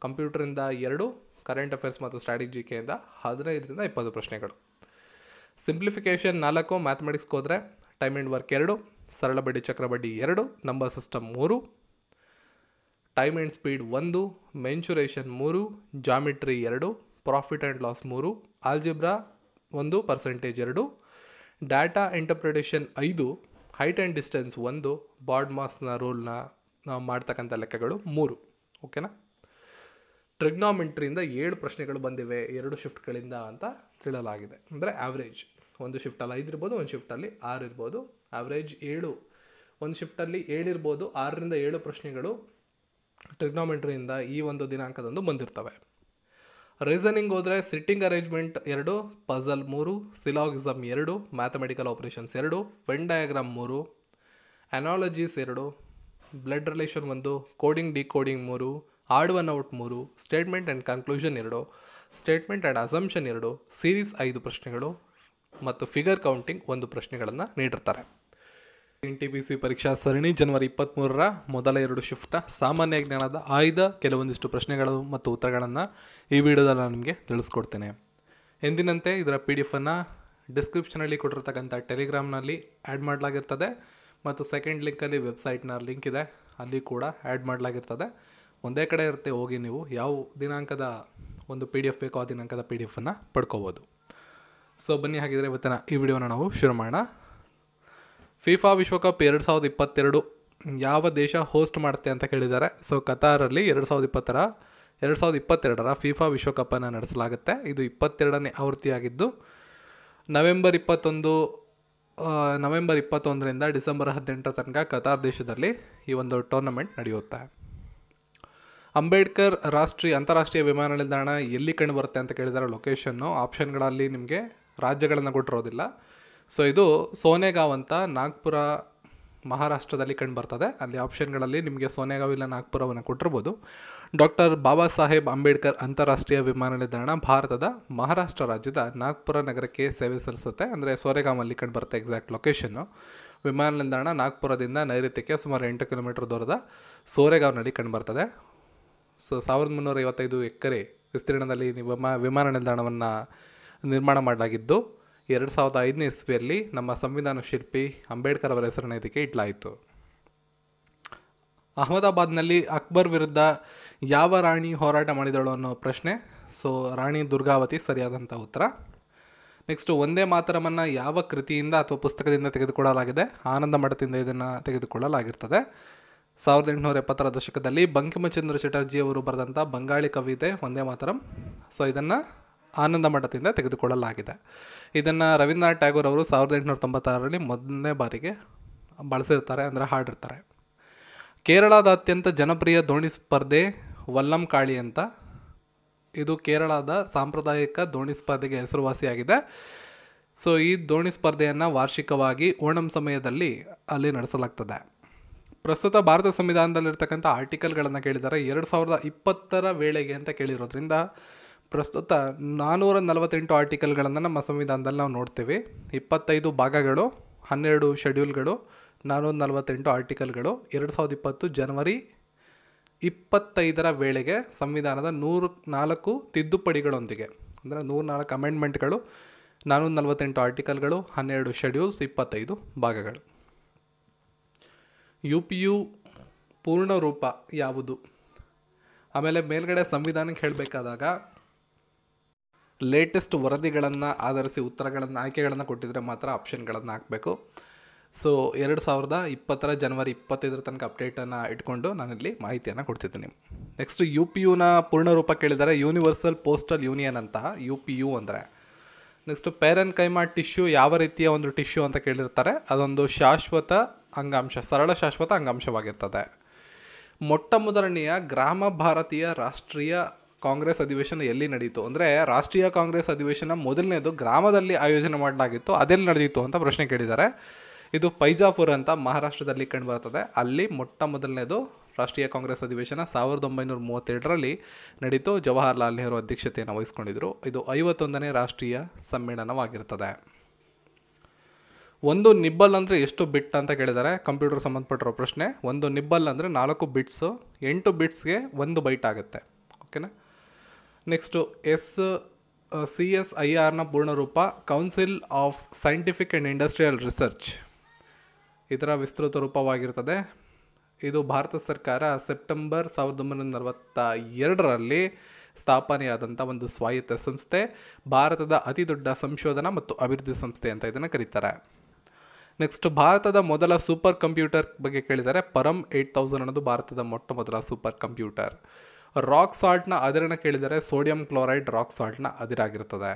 S1: ಕಂಪ್ಯೂಟರಿಂದ ಎರಡು ಕರೆಂಟ್ ಅಫೇರ್ಸ್ ಮತ್ತು ಸ್ಟ್ರಾಟಜಿಕೆಯಿಂದ ಹದಿನೈದರಿಂದ ಇಪ್ಪತ್ತು ಪ್ರಶ್ನೆಗಳು ಸಿಂಪ್ಲಿಫಿಕೇಷನ್ ನಾಲ್ಕು ಮ್ಯಾಥಮೆಟಿಕ್ಸ್ಗೆ ಹೋದರೆ ಟೈಮ್ ಆ್ಯಂಡ್ ವರ್ಕ್ ಎರಡು ಸರಳ ಬಡ್ಡಿ ಚಕ್ರ ಎರಡು ನಂಬರ್ ಸಿಸ್ಟಮ್ ಮೂರು ಟೈಮ್ ಆ್ಯಂಡ್ ಸ್ಪೀಡ್ ಒಂದು ಮೆನ್ಚುರೇಷನ್ ಮೂರು ಜಾಮಿಟ್ರಿ ಎರಡು ಪ್ರಾಫಿಟ್ ಆ್ಯಂಡ್ ಲಾಸ್ ಮೂರು ಆಲ್ಜಿಬ್ರಾ ಒಂದು ಪರ್ಸೆಂಟೇಜ್ ಎರಡು ಡಾಟಾ ಇಂಟರ್ಪ್ರಿಟೇಷನ್ ಐದು ಹೈಟ್ ಆ್ಯಂಡ್ ಡಿಸ್ಟೆನ್ಸ್ ಒಂದು ಬಾಡ್ ಮಾಸ್ನ ರೋಲ್ನ ನಾವು ಮಾಡ್ತಕ್ಕಂಥ ಲೆಕ್ಕಗಳು ಮೂರು ಓಕೆನಾ ಟ್ರಿಗ್ನಾಮೆಂಟ್ರಿಯಿಂದ ಏಳು ಪ್ರಶ್ನೆಗಳು ಬಂದಿವೆ ಎರಡು ಶಿಫ್ಟ್ಗಳಿಂದ ಅಂತ ತಿಳಲಾಗಿದೆ ಅಂದರೆ ಆವ್ರೇಜ್ ಒಂದು ಶಿಫ್ಟಲ್ಲಿ ಐದು ಇರ್ಬೋದು ಒಂದು ಶಿಫ್ಟಲ್ಲಿ ಆರು ಇರ್ಬೋದು ಆವ್ರೇಜ್ ಏಳು ಒಂದು ಶಿಫ್ಟಲ್ಲಿ ಏಳಿರ್ಬೋದು ಆರರಿಂದ ಏಳು ಪ್ರಶ್ನೆಗಳು ಟ್ರಿಗ್ನಾಮೆಂಟ್ರಿಯಿಂದ ಈ ಒಂದು ದಿನಾಂಕದಂದು ಬಂದಿರ್ತವೆ ರೀಸನಿಂಗ್ ಹೋದರೆ ಸಿಟ್ಟಿಂಗ್ ಅರೇಂಜ್ಮೆಂಟ್ ಎರಡು ಪಜಲ್ ಮೂರು ಸಿಲಾಗಿಸಮ್ ಎರಡು ಮ್ಯಾಥಮೆಟಿಕಲ್ ಆಪರೇಷನ್ಸ್ ಎರಡು ವೆನ್ ಡಯಾಗ್ರಾಮ್ ಮೂರು ಅನಾಲಜೀಸ್ ಎರಡು ಬ್ಲಡ್ ರಿಲೇಷನ್ ಒಂದು ಕೋಡಿಂಗ್ ಡಿಕೋಡಿಂಗ್ ಮೂರು ಆರ್ಡ್ ಒನ್ ಔಟ್ ಮೂರು ಸ್ಟೇಟ್ಮೆಂಟ್ ಆ್ಯಂಡ್ ಕನ್ಕ್ಲೂಷನ್ ಎರಡು ಸ್ಟೇಟ್ಮೆಂಟ್ ಆ್ಯಂಡ್ ಅಸಂಪ್ಷನ್ ಎರಡು ಸೀರೀಸ್ ಐದು ಪ್ರಶ್ನೆಗಳು ಮತ್ತು ಫಿಗರ್ ಕೌಂಟಿಂಗ್ ಒಂದು ಪ್ರಶ್ನೆಗಳನ್ನು ನೀಡಿರ್ತಾರೆ ಎನ್ ಟಿ ಸಿ ಪರೀಕ್ಷಾ ಸರಣಿ ಜನವರಿ ಇಪ್ಪತ್ತ್ಮೂರರ ಮೊದಲ ಎರಡು ಶಿಫ್ಟ ಸಾಮಾನ್ಯ ಜ್ಞಾನದ ಆಯ್ದ ಕೆಲವೊಂದಿಷ್ಟು ಪ್ರಶ್ನೆಗಳು ಮತ್ತು ಉತ್ತರಗಳನ್ನು ಈ ವಿಡಿಯೋದಲ್ಲಿ ನಾನು ನಿಮಗೆ ತಿಳಿಸ್ಕೊಡ್ತೇನೆ ಎಂದಿನಂತೆ ಇದರ ಪಿ ಡಿ ಎಫನ್ನು ಡಿಸ್ಕ್ರಿಪ್ಷನಲ್ಲಿ ಕೊಟ್ಟಿರ್ತಕ್ಕಂಥ ಟೆಲಿಗ್ರಾಮ್ನಲ್ಲಿ ಆ್ಯಡ್ ಮಾಡಲಾಗಿರ್ತದೆ ಮತ್ತು ಸೆಕೆಂಡ್ ಲಿಂಕಲ್ಲಿ ವೆಬ್ಸೈಟ್ನ ಲಿಂಕ್ ಇದೆ ಅಲ್ಲಿ ಕೂಡ ಆ್ಯಡ್ ಮಾಡಲಾಗಿರ್ತದೆ ಒಂದೇ ಕಡೆ ಇರುತ್ತೆ ಹೋಗಿ ನೀವು ಯಾವ ದಿನಾಂಕದ ಒಂದು ಪಿ ಡಿ ಎಫ್ ಬೇಕೋ ಆ ದಿನಾಂಕದ ಪಿ ಡಿ ಎಫನ್ನು ಪಡ್ಕೋಬೋದು ಸೊ ಬನ್ನಿ ಹಾಗಿದ್ರೆ ಇವತ್ತಿನ ಈ ವಿಡಿಯೋನ ನಾವು ಶುರು ಮಾಡೋಣ ಫಿಫಾ ವಿಶ್ವಕಪ್ ಎರಡು ಸಾವಿರದ ಇಪ್ಪತ್ತೆರಡು ಯಾವ ದೇಶ ಹೋಸ್ಟ್ ಮಾಡುತ್ತೆ ಅಂತ ಕೇಳಿದ್ದಾರೆ ಸೊ ಕತಾರಲ್ಲಿ ಎರಡು ಸಾವಿರದ ಇಪ್ಪತ್ತರ ಎರಡು ಸಾವಿರದ ಇಪ್ಪತ್ತೆರಡರ ಫಿಫಾ ವಿಶ್ವಕಪ್ಪನ್ನು ನಡೆಸಲಾಗುತ್ತೆ ಇದು ಇಪ್ಪತ್ತೆರಡನೇ ಆವೃತ್ತಿಯಾಗಿದ್ದು ನವೆಂಬರ್ ಇಪ್ಪತ್ತೊಂದು ನವೆಂಬರ್ ಇಪ್ಪತ್ತೊಂದರಿಂದ ಡಿಸೆಂಬರ್ ಹದಿನೆಂಟರ ತನಕ ಕತಾರ್ ದೇಶದಲ್ಲಿ ಈ ಒಂದು ಟೂರ್ನಮೆಂಟ್ ನಡೆಯುತ್ತೆ ಅಂಬೇಡ್ಕರ್ ರಾಷ್ಟ್ರೀಯ ಅಂತಾರಾಷ್ಟ್ರೀಯ ವಿಮಾನ ನಿಲ್ದಾಣ ಎಲ್ಲಿ ಕಂಡು ಬರುತ್ತೆ ಅಂತ ಕೇಳಿದರೆ ಲೊಕೇಶನ್ನು ಆಪ್ಷನ್ಗಳಲ್ಲಿ ನಿಮಗೆ ರಾಜ್ಯಗಳನ್ನು ಕೊಟ್ಟಿರೋದಿಲ್ಲ ಸೊ ಇದು ಸೋನೆಗಾವ್ ಅಂತ ನಾಗ್ಪುರ ಮಹಾರಾಷ್ಟ್ರದಲ್ಲಿ ಕಂಡು ಬರ್ತದೆ ಅಲ್ಲಿ ಆಪ್ಷನ್ಗಳಲ್ಲಿ ನಿಮಗೆ ಸೋನೆಗಾವ್ ಇಲ್ಲ ನಾಗ್ಪುರವನ್ನು ಕೊಟ್ಟಿರ್ಬೋದು ಡಾಕ್ಟರ್ ಬಾಬಾ ಸಾಹೇಬ್ ಅಂಬೇಡ್ಕರ್ ಅಂತಾರಾಷ್ಟ್ರೀಯ ವಿಮಾನ ನಿಲ್ದಾಣ ಭಾರತದ ಮಹಾರಾಷ್ಟ್ರ ರಾಜ್ಯದ ನಾಗ್ಪುರ ನಗರಕ್ಕೆ ಸೇವೆ ಸಲ್ಲಿಸುತ್ತೆ ಅಂದರೆ ಸೋರೆಗಾಮಲ್ಲಿ ಕಂಡುಬರುತ್ತೆ ಎಕ್ಸಾಕ್ಟ್ ಲೊಕೇಶನ್ನು ವಿಮಾನ ನಿಲ್ದಾಣ ನಾಗ್ಪುರದಿಂದ ನೈಋತ್ಯಕ್ಕೆ ಸುಮಾರು ಎಂಟು ಕಿಲೋಮೀಟರ್ ದೂರದ ಸೋರೆಗಾವ್ನಲ್ಲಿ ಕಂಡುಬರ್ತದೆ ಸೊ ಸಾವಿರದ ಮುನ್ನೂರ ಐವತ್ತೈದು ಎಕರೆ ವಿಸ್ತೀರ್ಣದಲ್ಲಿ ವಿಮಾ ವಿಮಾನ ನಿಲ್ದಾಣವನ್ನು ನಿರ್ಮಾಣ ಮಾಡಲಾಗಿದ್ದು ಎರಡು ಸಾವಿರದ ಐದನೇ ಇಸ್ವಿಯಲ್ಲಿ ನಮ್ಮ ಸಂವಿಧಾನ ಶಿಲ್ಪಿ ಅಂಬೇಡ್ಕರ್ ಅವರ ಹೆಸರನ್ನ ಇದಕ್ಕೆ ಇಡಲಾಯಿತು ಅಹಮದಾಬಾದ್ನಲ್ಲಿ ಅಕ್ಬರ್ ವಿರುದ್ಧ ಯಾವ ರಾಣಿ ಹೋರಾಟ ಮಾಡಿದಳು ಅನ್ನೋ ಪ್ರಶ್ನೆ ಸೊ ರಾಣಿ ದುರ್ಗಾವತಿ ಸರಿಯಾದಂಥ ಉತ್ತರ ನೆಕ್ಸ್ಟು ಒಂದೇ ಮಾತರವನ್ನು ಯಾವ ಕೃತಿಯಿಂದ ಅಥವಾ ಪುಸ್ತಕದಿಂದ ತೆಗೆದುಕೊಳ್ಳಲಾಗಿದೆ ಆನಂದ ಮಠದಿಂದ ಇದನ್ನು ತೆಗೆದುಕೊಳ್ಳಲಾಗಿರ್ತದೆ ಸಾವಿರದ ಎಂಟುನೂರ ಎಪ್ಪತ್ತರ ದಶಕದಲ್ಲಿ ಬಂಕಿಮಚಂದ್ರ ಚಟರ್ಜಿಯವರು ಅವರು ಬರೆದಂಥ ಬಂಗಾಳಿ ಕವಿತೆ ಒಂದೇ ಮಾತರಂ ಸೊ ಇದನ್ನು ಆನಂದ ಮಠದಿಂದ ತೆಗೆದುಕೊಳ್ಳಲಾಗಿದೆ ಇದನ್ನು ರವೀಂದ್ರನಾಥ್ ಟ್ಯಾಗೋರ್ ಅವರು ಸಾವಿರದ ಎಂಟುನೂರ ತೊಂಬತ್ತಾರರಲ್ಲಿ ಮೊದಲನೇ ಬಾರಿಗೆ ಬಳಸಿರ್ತಾರೆ ಅಂದರೆ ಹಾಡಿರ್ತಾರೆ ಕೇರಳದ ಅತ್ಯಂತ ಜನಪ್ರಿಯ ದೋಣಿ ಸ್ಪರ್ಧೆ ವಲ್ಲಂ ಕಾಳಿ ಅಂತ ಇದು ಕೇರಳದ ಸಾಂಪ್ರದಾಯಿಕ ದೋಣಿ ಸ್ಪರ್ಧೆಗೆ ಹೆಸರುವಾಸಿಯಾಗಿದೆ ಸೊ ಈ ದೋಣಿ ಸ್ಪರ್ಧೆಯನ್ನು ವಾರ್ಷಿಕವಾಗಿ ಓಣಂ ಸಮಯದಲ್ಲಿ ಅಲ್ಲಿ ನಡೆಸಲಾಗ್ತದೆ ಪ್ರಸ್ತುತ ಭಾರತ ಸಂವಿಧಾನದಲ್ಲಿರ್ತಕ್ಕಂಥ ಆರ್ಟಿಕಲ್ಗಳನ್ನು ಕೇಳಿದ್ದಾರೆ ಎರಡು ಸಾವಿರದ ಇಪ್ಪತ್ತರ ವೇಳೆಗೆ ಅಂತ ಕೇಳಿರೋದ್ರಿಂದ ಪ್ರಸ್ತುತ ನಾನ್ನೂರ ನಲವತ್ತೆಂಟು ಆರ್ಟಿಕಲ್ಗಳನ್ನು ನಮ್ಮ ಸಂವಿಧಾನದಲ್ಲಿ ನಾವು ನೋಡ್ತೇವೆ ಇಪ್ಪತ್ತೈದು ಭಾಗಗಳು ಹನ್ನೆರಡು ಶೆಡ್ಯೂಲ್ಗಳು ನಾನ್ನೂರ ನಲವತ್ತೆಂಟು ಆರ್ಟಿಕಲ್ಗಳು ಎರಡು ಸಾವಿರದ ಇಪ್ಪತ್ತು ಜನವರಿ ಇಪ್ಪತ್ತೈದರ ವೇಳೆಗೆ ಸಂವಿಧಾನದ ನೂರು ನಾಲ್ಕು ತಿದ್ದುಪಡಿಗಳೊಂದಿಗೆ ಅಂದರೆ ನೂರ ನಾಲ್ಕು ಅಮೆಂಡ್ಮೆಂಟ್ಗಳು ನಾನ್ನೂರ ನಲವತ್ತೆಂಟು ಆರ್ಟಿಕಲ್ಗಳು ಹನ್ನೆರಡು ಶೆಡ್ಯೂಲ್ಸ್ ಇಪ್ಪತ್ತೈದು ಭಾಗಗಳು ಯು ಪಿ ಯು ಪೂರ್ಣ ರೂಪ ಯಾವುದು ಆಮೇಲೆ ಮೇಲ್ಗಡೆ ಸಂವಿಧಾನಕ್ಕೆ ಹೇಳಬೇಕಾದಾಗ ಲೇಟೆಸ್ಟ್ ವರದಿಗಳನ್ನು ಆಧರಿಸಿ ಉತ್ತರಗಳನ್ನು ಆಯ್ಕೆಗಳನ್ನು ಕೊಟ್ಟಿದ್ದರೆ ಮಾತ್ರ ಆಪ್ಷನ್ಗಳನ್ನು ಹಾಕಬೇಕು ಸೊ ಎರಡು ಸಾವಿರದ ಇಪ್ಪತ್ತರ ಜನವರಿ ಇಪ್ಪತ್ತೈದರ ತನಕ ಅಪ್ಡೇಟನ್ನು ಇಟ್ಕೊಂಡು ನಾನಿಲ್ಲಿ ಮಾಹಿತಿಯನ್ನು ಕೊಡ್ತಿದ್ದೀನಿ ನೆಕ್ಸ್ಟ್ ಯು ಪಿ ಯುನ ಪೂರ್ಣ ರೂಪ ಕೇಳಿದರೆ ಯೂನಿವರ್ಸಲ್ ಪೋಸ್ಟಲ್ ಯೂನಿಯನ್ ಅಂತ ಯು ಪಿ ಯು ಅಂದರೆ ನೆಕ್ಸ್ಟ್ ಪೇರನ್ ಕೈಮಾ ಟಿಶ್ಯೂ ಯಾವ ರೀತಿಯ ಒಂದು ಟಿಶ್ಯೂ ಅಂತ ಕೇಳಿರ್ತಾರೆ ಅದೊಂದು ಶಾಶ್ವತ ಅಂಗಾಂಶ ಸರಳ ಶಾಶ್ವತ ಅಂಗಾಂಶವಾಗಿರ್ತದೆ ಮೊಟ್ಟ ಮೊದಲನೆಯ ಗ್ರಾಮ ಭಾರತೀಯ ರಾಷ್ಟ್ರೀಯ ಕಾಂಗ್ರೆಸ್ ಅಧಿವೇಶನ ಎಲ್ಲಿ ನಡೆಯಿತು ಅಂದರೆ ರಾಷ್ಟ್ರೀಯ ಕಾಂಗ್ರೆಸ್ ಅಧಿವೇಶನ ಮೊದಲನೇದು ಗ್ರಾಮದಲ್ಲಿ ಆಯೋಜನೆ ಮಾಡಲಾಗಿತ್ತು ಅದೆಲ್ಲಿ ನಡೆದಿತ್ತು ಅಂತ ಪ್ರಶ್ನೆ ಕೇಳಿದ್ದಾರೆ ಇದು ಪೈಜಾಪುರ ಅಂತ ಮಹಾರಾಷ್ಟ್ರದಲ್ಲಿ ಕಂಡುಬರುತ್ತದೆ ಅಲ್ಲಿ ಮೊಟ್ಟ ಮೊದಲನೇದು ರಾಷ್ಟ್ರೀಯ ಕಾಂಗ್ರೆಸ್ ಅಧಿವೇಶನ ಸಾವಿರದ ಒಂಬೈನೂರ ಮೂವತ್ತೆರಡರಲ್ಲಿ ನಡೀತು ಜವಾಹರ್ಲಾಲ್ ನೆಹರು ಅಧ್ಯಕ್ಷತೆಯನ್ನು ವಹಿಸಿಕೊಂಡಿದ್ದರು ಇದು ಐವತ್ತೊಂದನೇ ರಾಷ್ಟ್ರೀಯ ಸಮ್ಮೇಳನವಾಗಿರ್ತದೆ ಒಂದು ನಿಬ್ಬಲ್ ಅಂದರೆ ಎಷ್ಟು ಬಿಟ್ ಅಂತ ಕೇಳಿದ್ದಾರೆ ಕಂಪ್ಯೂಟರ್ ಸಂಬಂಧಪಟ್ಟಿರೋ ಪ್ರಶ್ನೆ ಒಂದು ನಿಬ್ಬಲ್ ಅಂದರೆ ನಾಲ್ಕು ಬಿಟ್ಸು ಎಂಟು ಬಿಟ್ಸ್ಗೆ ಒಂದು ಬೈಟ್ ಆಗುತ್ತೆ ಓಕೆನಾ next S C S I ಆರ್ನ ಪೂರ್ಣರೂಪ Council of Scientific and Industrial Research ಇದರ ವಿಸ್ತೃತ ರೂಪವಾಗಿರ್ತದೆ ಇದು ಭಾರತ ಸರ್ಕಾರ ಸೆಪ್ಟೆಂಬರ್ ಸಾವಿರದ ಒಂಬೈನೂರ ನಲವತ್ತ ಎರಡರಲ್ಲಿ ಸ್ಥಾಪನೆಯಾದಂಥ ಒಂದು ಸ್ವಾಯತ್ತ ಸಂಸ್ಥೆ ಭಾರತದ ಅತಿದೊಡ್ಡ ಸಂಶೋಧನಾ ಮತ್ತು ಅಭಿವೃದ್ಧಿ ಸಂಸ್ಥೆ ಅಂತ ಇದನ್ನು ಕರೀತಾರೆ ನೆಕ್ಸ್ಟ್ ಭಾರತದ ಮೊದಲ ಸೂಪರ್ ಕಂಪ್ಯೂಟರ್ ಬಗ್ಗೆ ಕೇಳಿದರೆ ಪರಮ್ ಏಯ್ಟ್ ತೌಸಂಡ್ ಅನ್ನೋದು ಭಾರತದ ಮೊಟ್ಟ ಮೊದಲ ಸೂಪರ್ ಕಂಪ್ಯೂಟರ್ ರಾಕ್ ಸಾಲ್ಟ್ನ ಅದಿರನ್ನ ಕೇಳಿದರೆ ಸೋಡಿಯಂ ಕ್ಲೋರೈಡ್ ರಾಕ್ ಸಾಲ್ಟ್ನ ಅದಿರಾಗಿರ್ತದೆ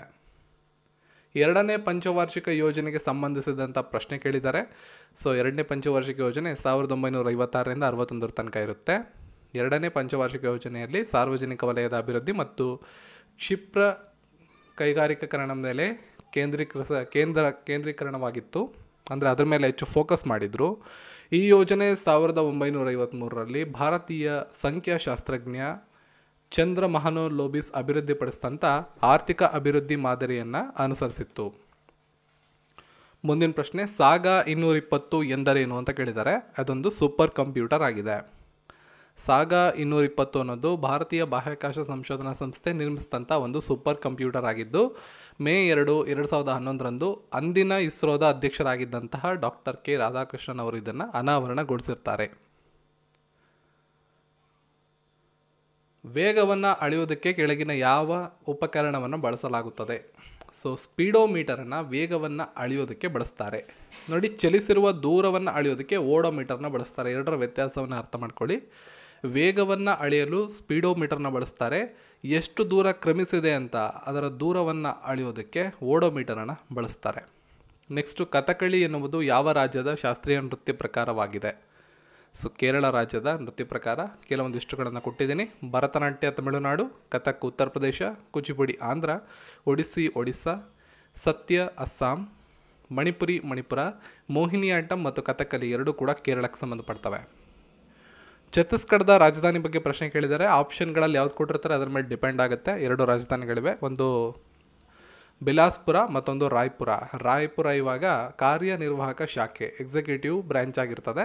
S1: ಎರಡನೇ ಪಂಚವಾರ್ಷಿಕ ಯೋಜನೆಗೆ ಸಂಬಂಧಿಸಿದಂಥ ಪ್ರಶ್ನೆ ಕೇಳಿದ್ದಾರೆ ಸೊ ಎರಡನೇ ಪಂಚವಾರ್ಷಿಕ ಯೋಜನೆ ಸಾವಿರದ ಒಂಬೈನೂರ ಐವತ್ತಾರರಿಂದ ಅರವತ್ತೊಂದರ ತನಕ ಇರುತ್ತೆ ಎರಡನೇ ಪಂಚವಾರ್ಷಿಕ ಯೋಜನೆಯಲ್ಲಿ ಸಾರ್ವಜನಿಕ ವಲಯದ ಅಭಿವೃದ್ಧಿ ಮತ್ತು ಕ್ಷಿಪ್ರ ಕೈಗಾರಿಕೀಕರಣ ಮೇಲೆ ಕೇಂದ್ರೀಕೃತ ಕೇಂದ್ರ ಕೇಂದ್ರೀಕರಣವಾಗಿತ್ತು ಅಂದರೆ ಅದರ ಮೇಲೆ ಹೆಚ್ಚು ಫೋಕಸ್ ಮಾಡಿದರು ಈ ಯೋಜನೆ ಸಾವಿರದ ಒಂಬೈನೂರ ಐವತ್ತ್ಮೂರರಲ್ಲಿ ಭಾರತೀಯ ಸಂಖ್ಯಾಶಾಸ್ತ್ರಜ್ಞ ಚಂದ್ರ ಮಹಾನೋ ಲೋಬಿಸ್ ಅಭಿವೃದ್ಧಿಪಡಿಸಿದಂಥ ಆರ್ಥಿಕ ಅಭಿವೃದ್ಧಿ ಮಾದರಿಯನ್ನು ಅನುಸರಿಸಿತ್ತು ಮುಂದಿನ ಪ್ರಶ್ನೆ ಸಾಗ ಇನ್ನೂರಿಪ್ಪತ್ತು ಎಂದರೇನು ಅಂತ ಕೇಳಿದರೆ ಅದೊಂದು ಸೂಪರ್ ಕಂಪ್ಯೂಟರ್ ಆಗಿದೆ ಸಾಗ ಇಪ್ಪತ್ತು ಅನ್ನೋದು ಭಾರತೀಯ ಬಾಹ್ಯಾಕಾಶ ಸಂಶೋಧನಾ ಸಂಸ್ಥೆ ನಿರ್ಮಿಸಿದಂಥ ಒಂದು ಸೂಪರ್ ಕಂಪ್ಯೂಟರ್ ಆಗಿದ್ದು ಮೇ ಎರಡು ಎರಡು ಸಾವಿರದ ಹನ್ನೊಂದರಂದು ಅಂದಿನ ಇಸ್ರೋದ ಅಧ್ಯಕ್ಷರಾಗಿದ್ದಂತಹ ಡಾಕ್ಟರ್ ಕೆ ರಾಧಾಕೃಷ್ಣನ್ ಅವರು ಇದನ್ನು ಅನಾವರಣಗೊಳಿಸಿರ್ತಾರೆ ವೇಗವನ್ನು ಅಳೆಯೋದಕ್ಕೆ ಕೆಳಗಿನ ಯಾವ ಉಪಕರಣವನ್ನು ಬಳಸಲಾಗುತ್ತದೆ ಸೊ ಸ್ಪೀಡೋಮೀಟರನ್ನು ವೇಗವನ್ನು ಅಳೆಯೋದಕ್ಕೆ ಬಳಸ್ತಾರೆ ನೋಡಿ ಚಲಿಸಿರುವ ದೂರವನ್ನು ಅಳೆಯೋದಕ್ಕೆ ಓಡೋಮೀಟರ್ನ ಬಳಸ್ತಾರೆ ಎರಡರ ವ್ಯತ್ಯಾಸವನ್ನು ಅರ್ಥ ಮಾಡ್ಕೊಳ್ಳಿ ವೇಗವನ್ನು ಅಳೆಯಲು ಸ್ಪೀಡೋಮೀಟರ್ನ ಬಳಸ್ತಾರೆ ಎಷ್ಟು ದೂರ ಕ್ರಮಿಸಿದೆ ಅಂತ ಅದರ ದೂರವನ್ನು ಅಳೆಯೋದಕ್ಕೆ ಓಡೋಮೀಟರನ್ನು ಬಳಸ್ತಾರೆ ನೆಕ್ಸ್ಟು ಕಥಕಳಿ ಎನ್ನುವುದು ಯಾವ ರಾಜ್ಯದ ಶಾಸ್ತ್ರೀಯ ನೃತ್ಯ ಪ್ರಕಾರವಾಗಿದೆ ಸೊ ಕೇರಳ ರಾಜ್ಯದ ನೃತ್ಯ ಪ್ರಕಾರ ಕೆಲವೊಂದಿಷ್ಟುಗಳನ್ನು ಕೊಟ್ಟಿದ್ದೀನಿ ಭರತನಾಟ್ಯ ತಮಿಳುನಾಡು ಕಥಕ್ ಉತ್ತರ ಪ್ರದೇಶ ಕೂಚಿಪುಡಿ ಆಂಧ್ರ ಒಡಿಸ್ಸಿ ಒಡಿಸ್ಸಾ ಸತ್ಯ ಅಸ್ಸಾಂ ಮಣಿಪುರಿ ಮಣಿಪುರ ಮೋಹಿನಿಯಾಟ್ಟಂ ಮತ್ತು ಕಥಕ್ಕಲ್ಲಿ ಎರಡೂ ಕೂಡ ಕೇರಳಕ್ಕೆ ಸಂಬಂಧಪಡ್ತವೆ ಛತ್ತೀಸ್ಗಢದ ರಾಜಧಾನಿ ಬಗ್ಗೆ ಪ್ರಶ್ನೆ ಕೇಳಿದರೆ ಆಪ್ಷನ್ಗಳಲ್ಲಿ ಯಾವ್ದು ಕೊಟ್ಟಿರ್ತಾರೆ ಅದರ ಮೇಲೆ ಡಿಪೆಂಡ್ ಆಗುತ್ತೆ ಎರಡು ರಾಜಧಾನಿಗಳಿವೆ ಒಂದು ಬಿಲಾಸ್ಪುರ ಮತ್ತೊಂದು ರಾಯ್ಪುರ ರಾಯ್ಪುರ ಇವಾಗ ಕಾರ್ಯನಿರ್ವಾಹಕ ಶಾಖೆ ಎಕ್ಸಿಕ್ಯೂಟಿವ್ ಬ್ರ್ಯಾಂಚ್ ಆಗಿರ್ತದೆ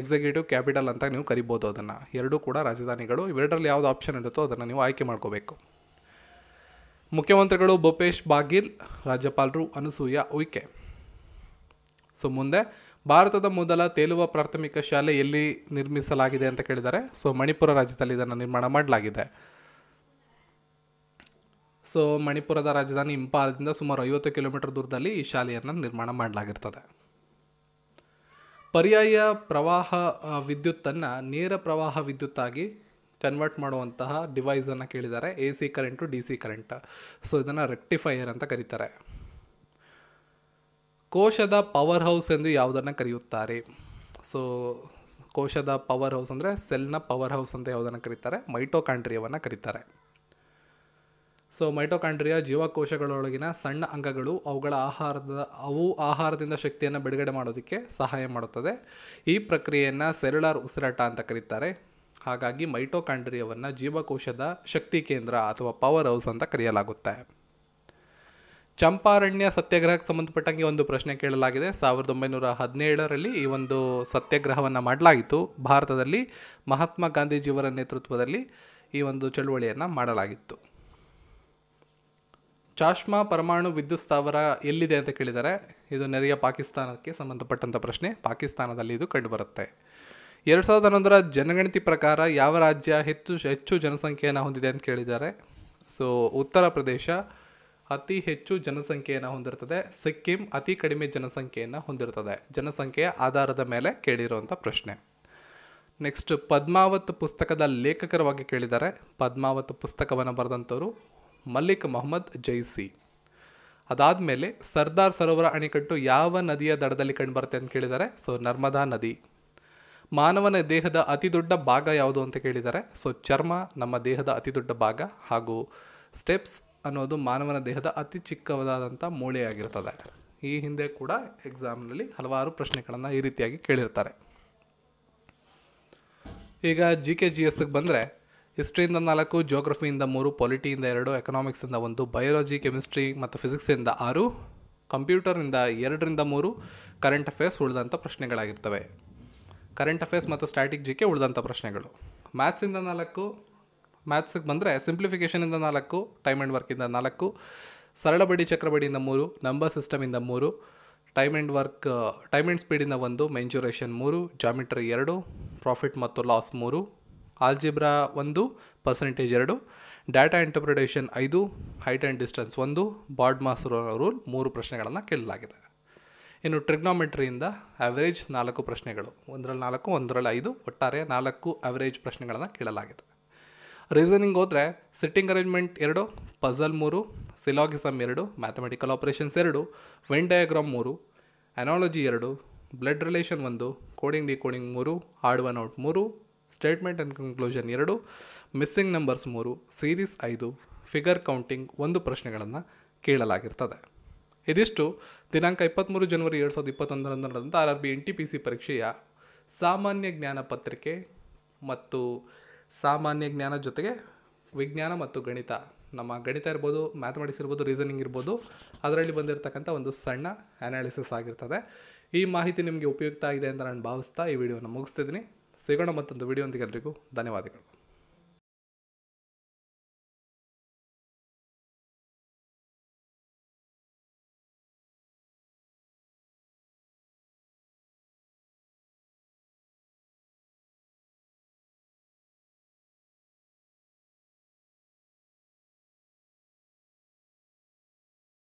S1: ಎಕ್ಸಿಕ್ಯೂಟಿವ್ ಕ್ಯಾಪಿಟಲ್ ಅಂತ ನೀವು ಕರಿಬೋದು ಅದನ್ನು ಎರಡೂ ಕೂಡ ರಾಜಧಾನಿಗಳು ಇವೆರಡರಲ್ಲಿ ಯಾವುದು ಆಪ್ಷನ್ ಇರುತ್ತೋ ಅದನ್ನು ನೀವು ಆಯ್ಕೆ ಮಾಡ್ಕೋಬೇಕು ಮುಖ್ಯಮಂತ್ರಿಗಳು ಭೂಪೇಶ್ ಬಾಗಿಲ್ ರಾಜ್ಯಪಾಲರು ಅನಸೂಯ ಉಯ್ಕೆ ಸೊ ಮುಂದೆ ಭಾರತದ ಮೊದಲ ತೇಲುವ ಪ್ರಾಥಮಿಕ ಶಾಲೆ ಎಲ್ಲಿ ನಿರ್ಮಿಸಲಾಗಿದೆ ಅಂತ ಕೇಳಿದ್ದಾರೆ ಸೊ ಮಣಿಪುರ ರಾಜ್ಯದಲ್ಲಿ ಇದನ್ನು ನಿರ್ಮಾಣ ಮಾಡಲಾಗಿದೆ ಸೊ ಮಣಿಪುರದ ರಾಜಧಾನಿ ಇಂಪಾಲದಿಂದ ಸುಮಾರು ಐವತ್ತು ಕಿಲೋಮೀಟರ್ ದೂರದಲ್ಲಿ ಈ ಶಾಲೆಯನ್ನು ನಿರ್ಮಾಣ ಮಾಡಲಾಗಿರ್ತದೆ ಪರ್ಯಾಯ ಪ್ರವಾಹ ವಿದ್ಯುತ್ತನ್ನು ನೇರ ಪ್ರವಾಹ ವಿದ್ಯುತ್ತಾಗಿ ಕನ್ವರ್ಟ್ ಮಾಡುವಂತಹ ಡಿವೈಸನ್ನು ಕೇಳಿದ್ದಾರೆ A C current D C current so ಇದನ್ನು ರೆಕ್ಟಿಫೈಯರ್ ಅಂತ ಕರೀತಾರೆ ಕೋಶದ ಪವರ್ ಹೌಸ್ ಎಂದು ಯಾವುದನ್ನು ಕರೆಯುತ್ತಾರೆ ಸೊ ಕೋಶದ ಪವರ್ ಹೌಸ್ ಅಂದರೆ ಸೆಲ್ನ ಪವರ್ ಹೌಸ್ ಅಂತ ಯಾವುದನ್ನು ಕರೀತಾರೆ ಮೈಟೋಕಾಂಡ್ರಿಯವನ್ನು ಕರೀತಾರೆ ಸೊ ಮೈಟೋಕಾಂಡ್ರಿಯ ಜೀವಕೋಶಗಳೊಳಗಿನ ಸಣ್ಣ ಅಂಗಗಳು ಅವುಗಳ ಆಹಾರದ ಅವು ಆಹಾರದಿಂದ ಶಕ್ತಿಯನ್ನು ಬಿಡುಗಡೆ ಮಾಡೋದಕ್ಕೆ ಸಹಾಯ ಮಾಡುತ್ತದೆ ಈ ಪ್ರಕ್ರಿಯೆಯನ್ನು ಸೆಲ್ಯುಲಾರ್ ಉಸಿರಾಟ ಅಂತ ಕರೀತಾರೆ ಹಾಗಾಗಿ ಮೈಟೋಕಾಂಡ್ರಿಯವನ್ನು ಜೀವಕೋಶದ ಶಕ್ತಿ ಕೇಂದ್ರ ಅಥವಾ ಪವರ್ ಹೌಸ್ ಅಂತ ಕರೆಯಲಾಗುತ್ತೆ ಚಂಪಾರಣ್ಯ ಸತ್ಯಾಗ್ರಹಕ್ಕೆ ಸಂಬಂಧಪಟ್ಟಂಗೆ ಒಂದು ಪ್ರಶ್ನೆ ಕೇಳಲಾಗಿದೆ ಸಾವಿರದ ಒಂಬೈನೂರ ಹದಿನೇಳರಲ್ಲಿ ಈ ಒಂದು ಸತ್ಯಾಗ್ರಹವನ್ನು ಮಾಡಲಾಗಿತ್ತು ಭಾರತದಲ್ಲಿ ಮಹಾತ್ಮ ಗಾಂಧೀಜಿಯವರ ನೇತೃತ್ವದಲ್ಲಿ ಈ ಒಂದು ಚಳುವಳಿಯನ್ನು ಮಾಡಲಾಗಿತ್ತು ಚಾಷ್ಮಾ ಪರಮಾಣು ವಿದ್ಯುತ್ ಸ್ಥಾವರ ಎಲ್ಲಿದೆ ಅಂತ ಕೇಳಿದರೆ ಇದು ನೆರೆಯ ಪಾಕಿಸ್ತಾನಕ್ಕೆ ಸಂಬಂಧಪಟ್ಟಂಥ ಪ್ರಶ್ನೆ ಪಾಕಿಸ್ತಾನದಲ್ಲಿ ಇದು ಕಂಡುಬರುತ್ತೆ ಎರಡು ಸಾವಿರದ ಹನ್ನೊಂದರ ಜನಗಣತಿ ಪ್ರಕಾರ ಯಾವ ರಾಜ್ಯ ಹೆಚ್ಚು ಹೆಚ್ಚು ಜನಸಂಖ್ಯೆಯನ್ನು ಹೊಂದಿದೆ ಅಂತ ಕೇಳಿದ್ದಾರೆ ಸೊ ಉತ್ತರ ಪ್ರದೇಶ ಅತಿ ಹೆಚ್ಚು ಜನಸಂಖ್ಯೆಯನ್ನು ಹೊಂದಿರ್ತದೆ ಸಿಕ್ಕಿಂ ಅತಿ ಕಡಿಮೆ ಜನಸಂಖ್ಯೆಯನ್ನು ಹೊಂದಿರ್ತದೆ ಜನಸಂಖ್ಯೆಯ ಆಧಾರದ ಮೇಲೆ ಕೇಳಿರುವಂಥ ಪ್ರಶ್ನೆ ನೆಕ್ಸ್ಟ್ ಪದ್ಮಾವತ್ ಪುಸ್ತಕದ ಲೇಖಕರವಾಗಿ ಕೇಳಿದ್ದಾರೆ ಪದ್ಮಾವತ್ ಪುಸ್ತಕವನ್ನು ಬರೆದಂಥವರು ಮಲ್ಲಿಕ್ ಮೊಹಮ್ಮದ್ ಜೈಸಿ ಅದಾದ ಮೇಲೆ ಸರ್ದಾರ್ ಸರೋವರ ಅಣೆಕಟ್ಟು ಯಾವ ನದಿಯ ದಡದಲ್ಲಿ ಕಂಡುಬರುತ್ತೆ ಅಂತ ಕೇಳಿದರೆ ಸೊ ನರ್ಮದಾ ನದಿ ಮಾನವನ ದೇಹದ ಅತಿ ದೊಡ್ಡ ಭಾಗ ಯಾವುದು ಅಂತ ಕೇಳಿದರೆ ಸೊ ಚರ್ಮ ನಮ್ಮ ದೇಹದ ಅತಿ ದೊಡ್ಡ ಭಾಗ ಹಾಗೂ ಸ್ಟೆಪ್ಸ್ ಅನ್ನೋದು ಮಾನವನ ದೇಹದ ಅತಿ ಚಿಕ್ಕದಾದಂಥ ಮೂಳೆಯಾಗಿರ್ತದೆ ಈ ಹಿಂದೆ ಕೂಡ ಎಕ್ಸಾಮ್ನಲ್ಲಿ ಹಲವಾರು ಪ್ರಶ್ನೆಗಳನ್ನು ಈ ರೀತಿಯಾಗಿ ಕೇಳಿರ್ತಾರೆ ಈಗ ಜಿ ಕೆ ಜಿ ಎಸ್ಗೆ ಬಂದರೆ ಹಿಸ್ಟ್ರಿಯಿಂದ ನಾಲ್ಕು ಜೋಗ್ರಫಿಯಿಂದ ಮೂರು ಪಾಲಿಟಿಯಿಂದ ಎರಡು ಎಕನಾಮಿಕ್ಸಿಂದ ಒಂದು ಬಯೋಲಜಿ ಕೆಮಿಸ್ಟ್ರಿ ಮತ್ತು ಫಿಸಿಕ್ಸಿಂದ ಆರು ಕಂಪ್ಯೂಟರ್ನಿಂದ ಎರಡರಿಂದ ಮೂರು ಕರೆಂಟ್ ಅಫೇರ್ಸ್ ಉಳಿದಂಥ ಪ್ರಶ್ನೆಗಳಾಗಿರ್ತವೆ ಕರೆಂಟ್ ಅಫೇರ್ಸ್ ಮತ್ತು ಸ್ಟ್ಯಾಟಿಕ್ ಜಿ ಕೆ ಉಳಿದಂಥ ಪ್ರಶ್ನೆಗಳು ಮ್ಯಾಥ್ಸಿಂದ ನಾಲ್ಕು ಮ್ಯಾಥ್ಸಿಗೆ ಬಂದರೆ ಸಿಂಪ್ಲಿಫಿಕೇಷನಿಂದ ನಾಲ್ಕು ಟೈಮ್ ಆ್ಯಂಡ್ ವರ್ಕಿಂದ ನಾಲ್ಕು ಸರಳ ಬಡಿ ಚಕ್ರಬಡಿಯಿಂದ ಮೂರು ನಂಬರ್ ಸಿಸ್ಟಮಿಂದ ಮೂರು time and work time and ಸ್ಪೀಡಿಂದ ಒಂದು ಮೆಂಜುರೇಷನ್ ಮೂರು ಜಾಮಿಟ್ರಿ ಎರಡು ಪ್ರಾಫಿಟ್ ಮತ್ತು ಲಾಸ್ ಮೂರು ಆಲ್ಜಿಬ್ರಾ ಒಂದು ಪರ್ಸೆಂಟೇಜ್ ಎರಡು ಡಾಟಾ ಇಂಟರ್ಪ್ರಿಟೇಷನ್ ಐದು ಹೈಟ್ ಆ್ಯಂಡ್ ಡಿಸ್ಟೆನ್ಸ್ ಒಂದು ಬಾಡ್ ಮಾಸ್ ರೂಲ್ ಮೂರು ಪ್ರಶ್ನೆಗಳನ್ನು ಕೇಳಲಾಗಿದೆ ಇನ್ನು ಟ್ರಿಗ್ನೋಮೆಟ್ರಿಯಿಂದ ಆವರೇಜ್ ನಾಲ್ಕು ಪ್ರಶ್ನೆಗಳು ಒಂದರಲ್ಲಿ ನಾಲ್ಕು ಒಂದರಲ್ಲಿ ಐದು ಒಟ್ಟಾರೆ ನಾಲ್ಕು ಆವರೇಜ್ ಪ್ರಶ್ನೆಗಳನ್ನು ಕೇಳಲಾಗಿದೆ ರೀಸನಿಂಗ್ ಹೋದರೆ ಸಿಟ್ಟಿಂಗ್ ಅರೇಂಜ್ಮೆಂಟ್ ಎರಡು ಪಜಲ್ ಮೂರು ಸಿಲಾಗಿಸಮ್ ಎರಡು ಮ್ಯಾಥಮೆಟಿಕಲ್ ಆಪರೇಷನ್ಸ್ ಎರಡು ವೆನ್ ಡಯಾಗ್ರಾಮ್ ಮೂರು ಅನಾಲಜಿ ಎರಡು ಬ್ಲಡ್ ರಿಲೇಷನ್ ಒಂದು ಕೋಡಿಂಗ್ ಡಿಕೋಡಿಂಗ್ ಮೂರು ಹಾರ್ಡ್ ಒನ್ ಔಟ್ ಮೂರು ಸ್ಟೇಟ್ಮೆಂಟ್ ಆ್ಯಂಡ್ ಕನ್ಕ್ಲೂಷನ್ ಎರಡು ಮಿಸ್ಸಿಂಗ್ ನಂಬರ್ಸ್ ಮೂರು ಸೀರೀಸ್ ಐದು ಫಿಗರ್ ಕೌಂಟಿಂಗ್ ಒಂದು ಪ್ರಶ್ನೆಗಳನ್ನು ಕೇಳಲಾಗಿರ್ತದೆ ಇದಿಷ್ಟು ದಿನಾಂಕ ಇಪ್ಪತ್ತ್ಮೂರು ಜನವರಿ ಎರಡು ಸಾವಿರದ ಇಪ್ಪತ್ತೊಂದರಂದು ನಡೆದಂಥ R R B N T P C ಪರೀಕ್ಷೆಯ ಸಾಮಾನ್ಯ ಜ್ಞಾನ ಪತ್ರಿಕೆ ಮತ್ತು ಸಾಮಾನ್ಯ ಜ್ಞಾನ ಜೊತೆಗೆ ವಿಜ್ಞಾನ ಮತ್ತು ಗಣಿತ ನಮ್ಮ ಗಣಿತ ಇರ್ಬೋದು ಮ್ಯಾಥಮೆಟಿಕ್ಸ್ ಇರ್ಬೋದು ರೀಸನಿಂಗ್ ಇರ್ಬೋದು ಅದರಲ್ಲಿ ಬಂದಿರತಕ್ಕಂಥ ಒಂದು ಸಣ್ಣ ಅನಾಲಿಸಿಸ್ ಆಗಿರ್ತದೆ ಈ ಮಾಹಿತಿ ನಿಮಗೆ ಉಪಯುಕ್ತ ಆಗಿದೆ ಅಂತ ನಾನು ಭಾವಿಸ್ತಾ ಈ ವಿಡಿಯೋನ ಮುಗಿಸ್ತಿದ್ದೀನಿ ಸಿಗೋಣ ಮತ್ತೊಂದು ವಿಡಿಯೋ ಒಂದಿಗೆ ಧನ್ಯವಾದಗಳು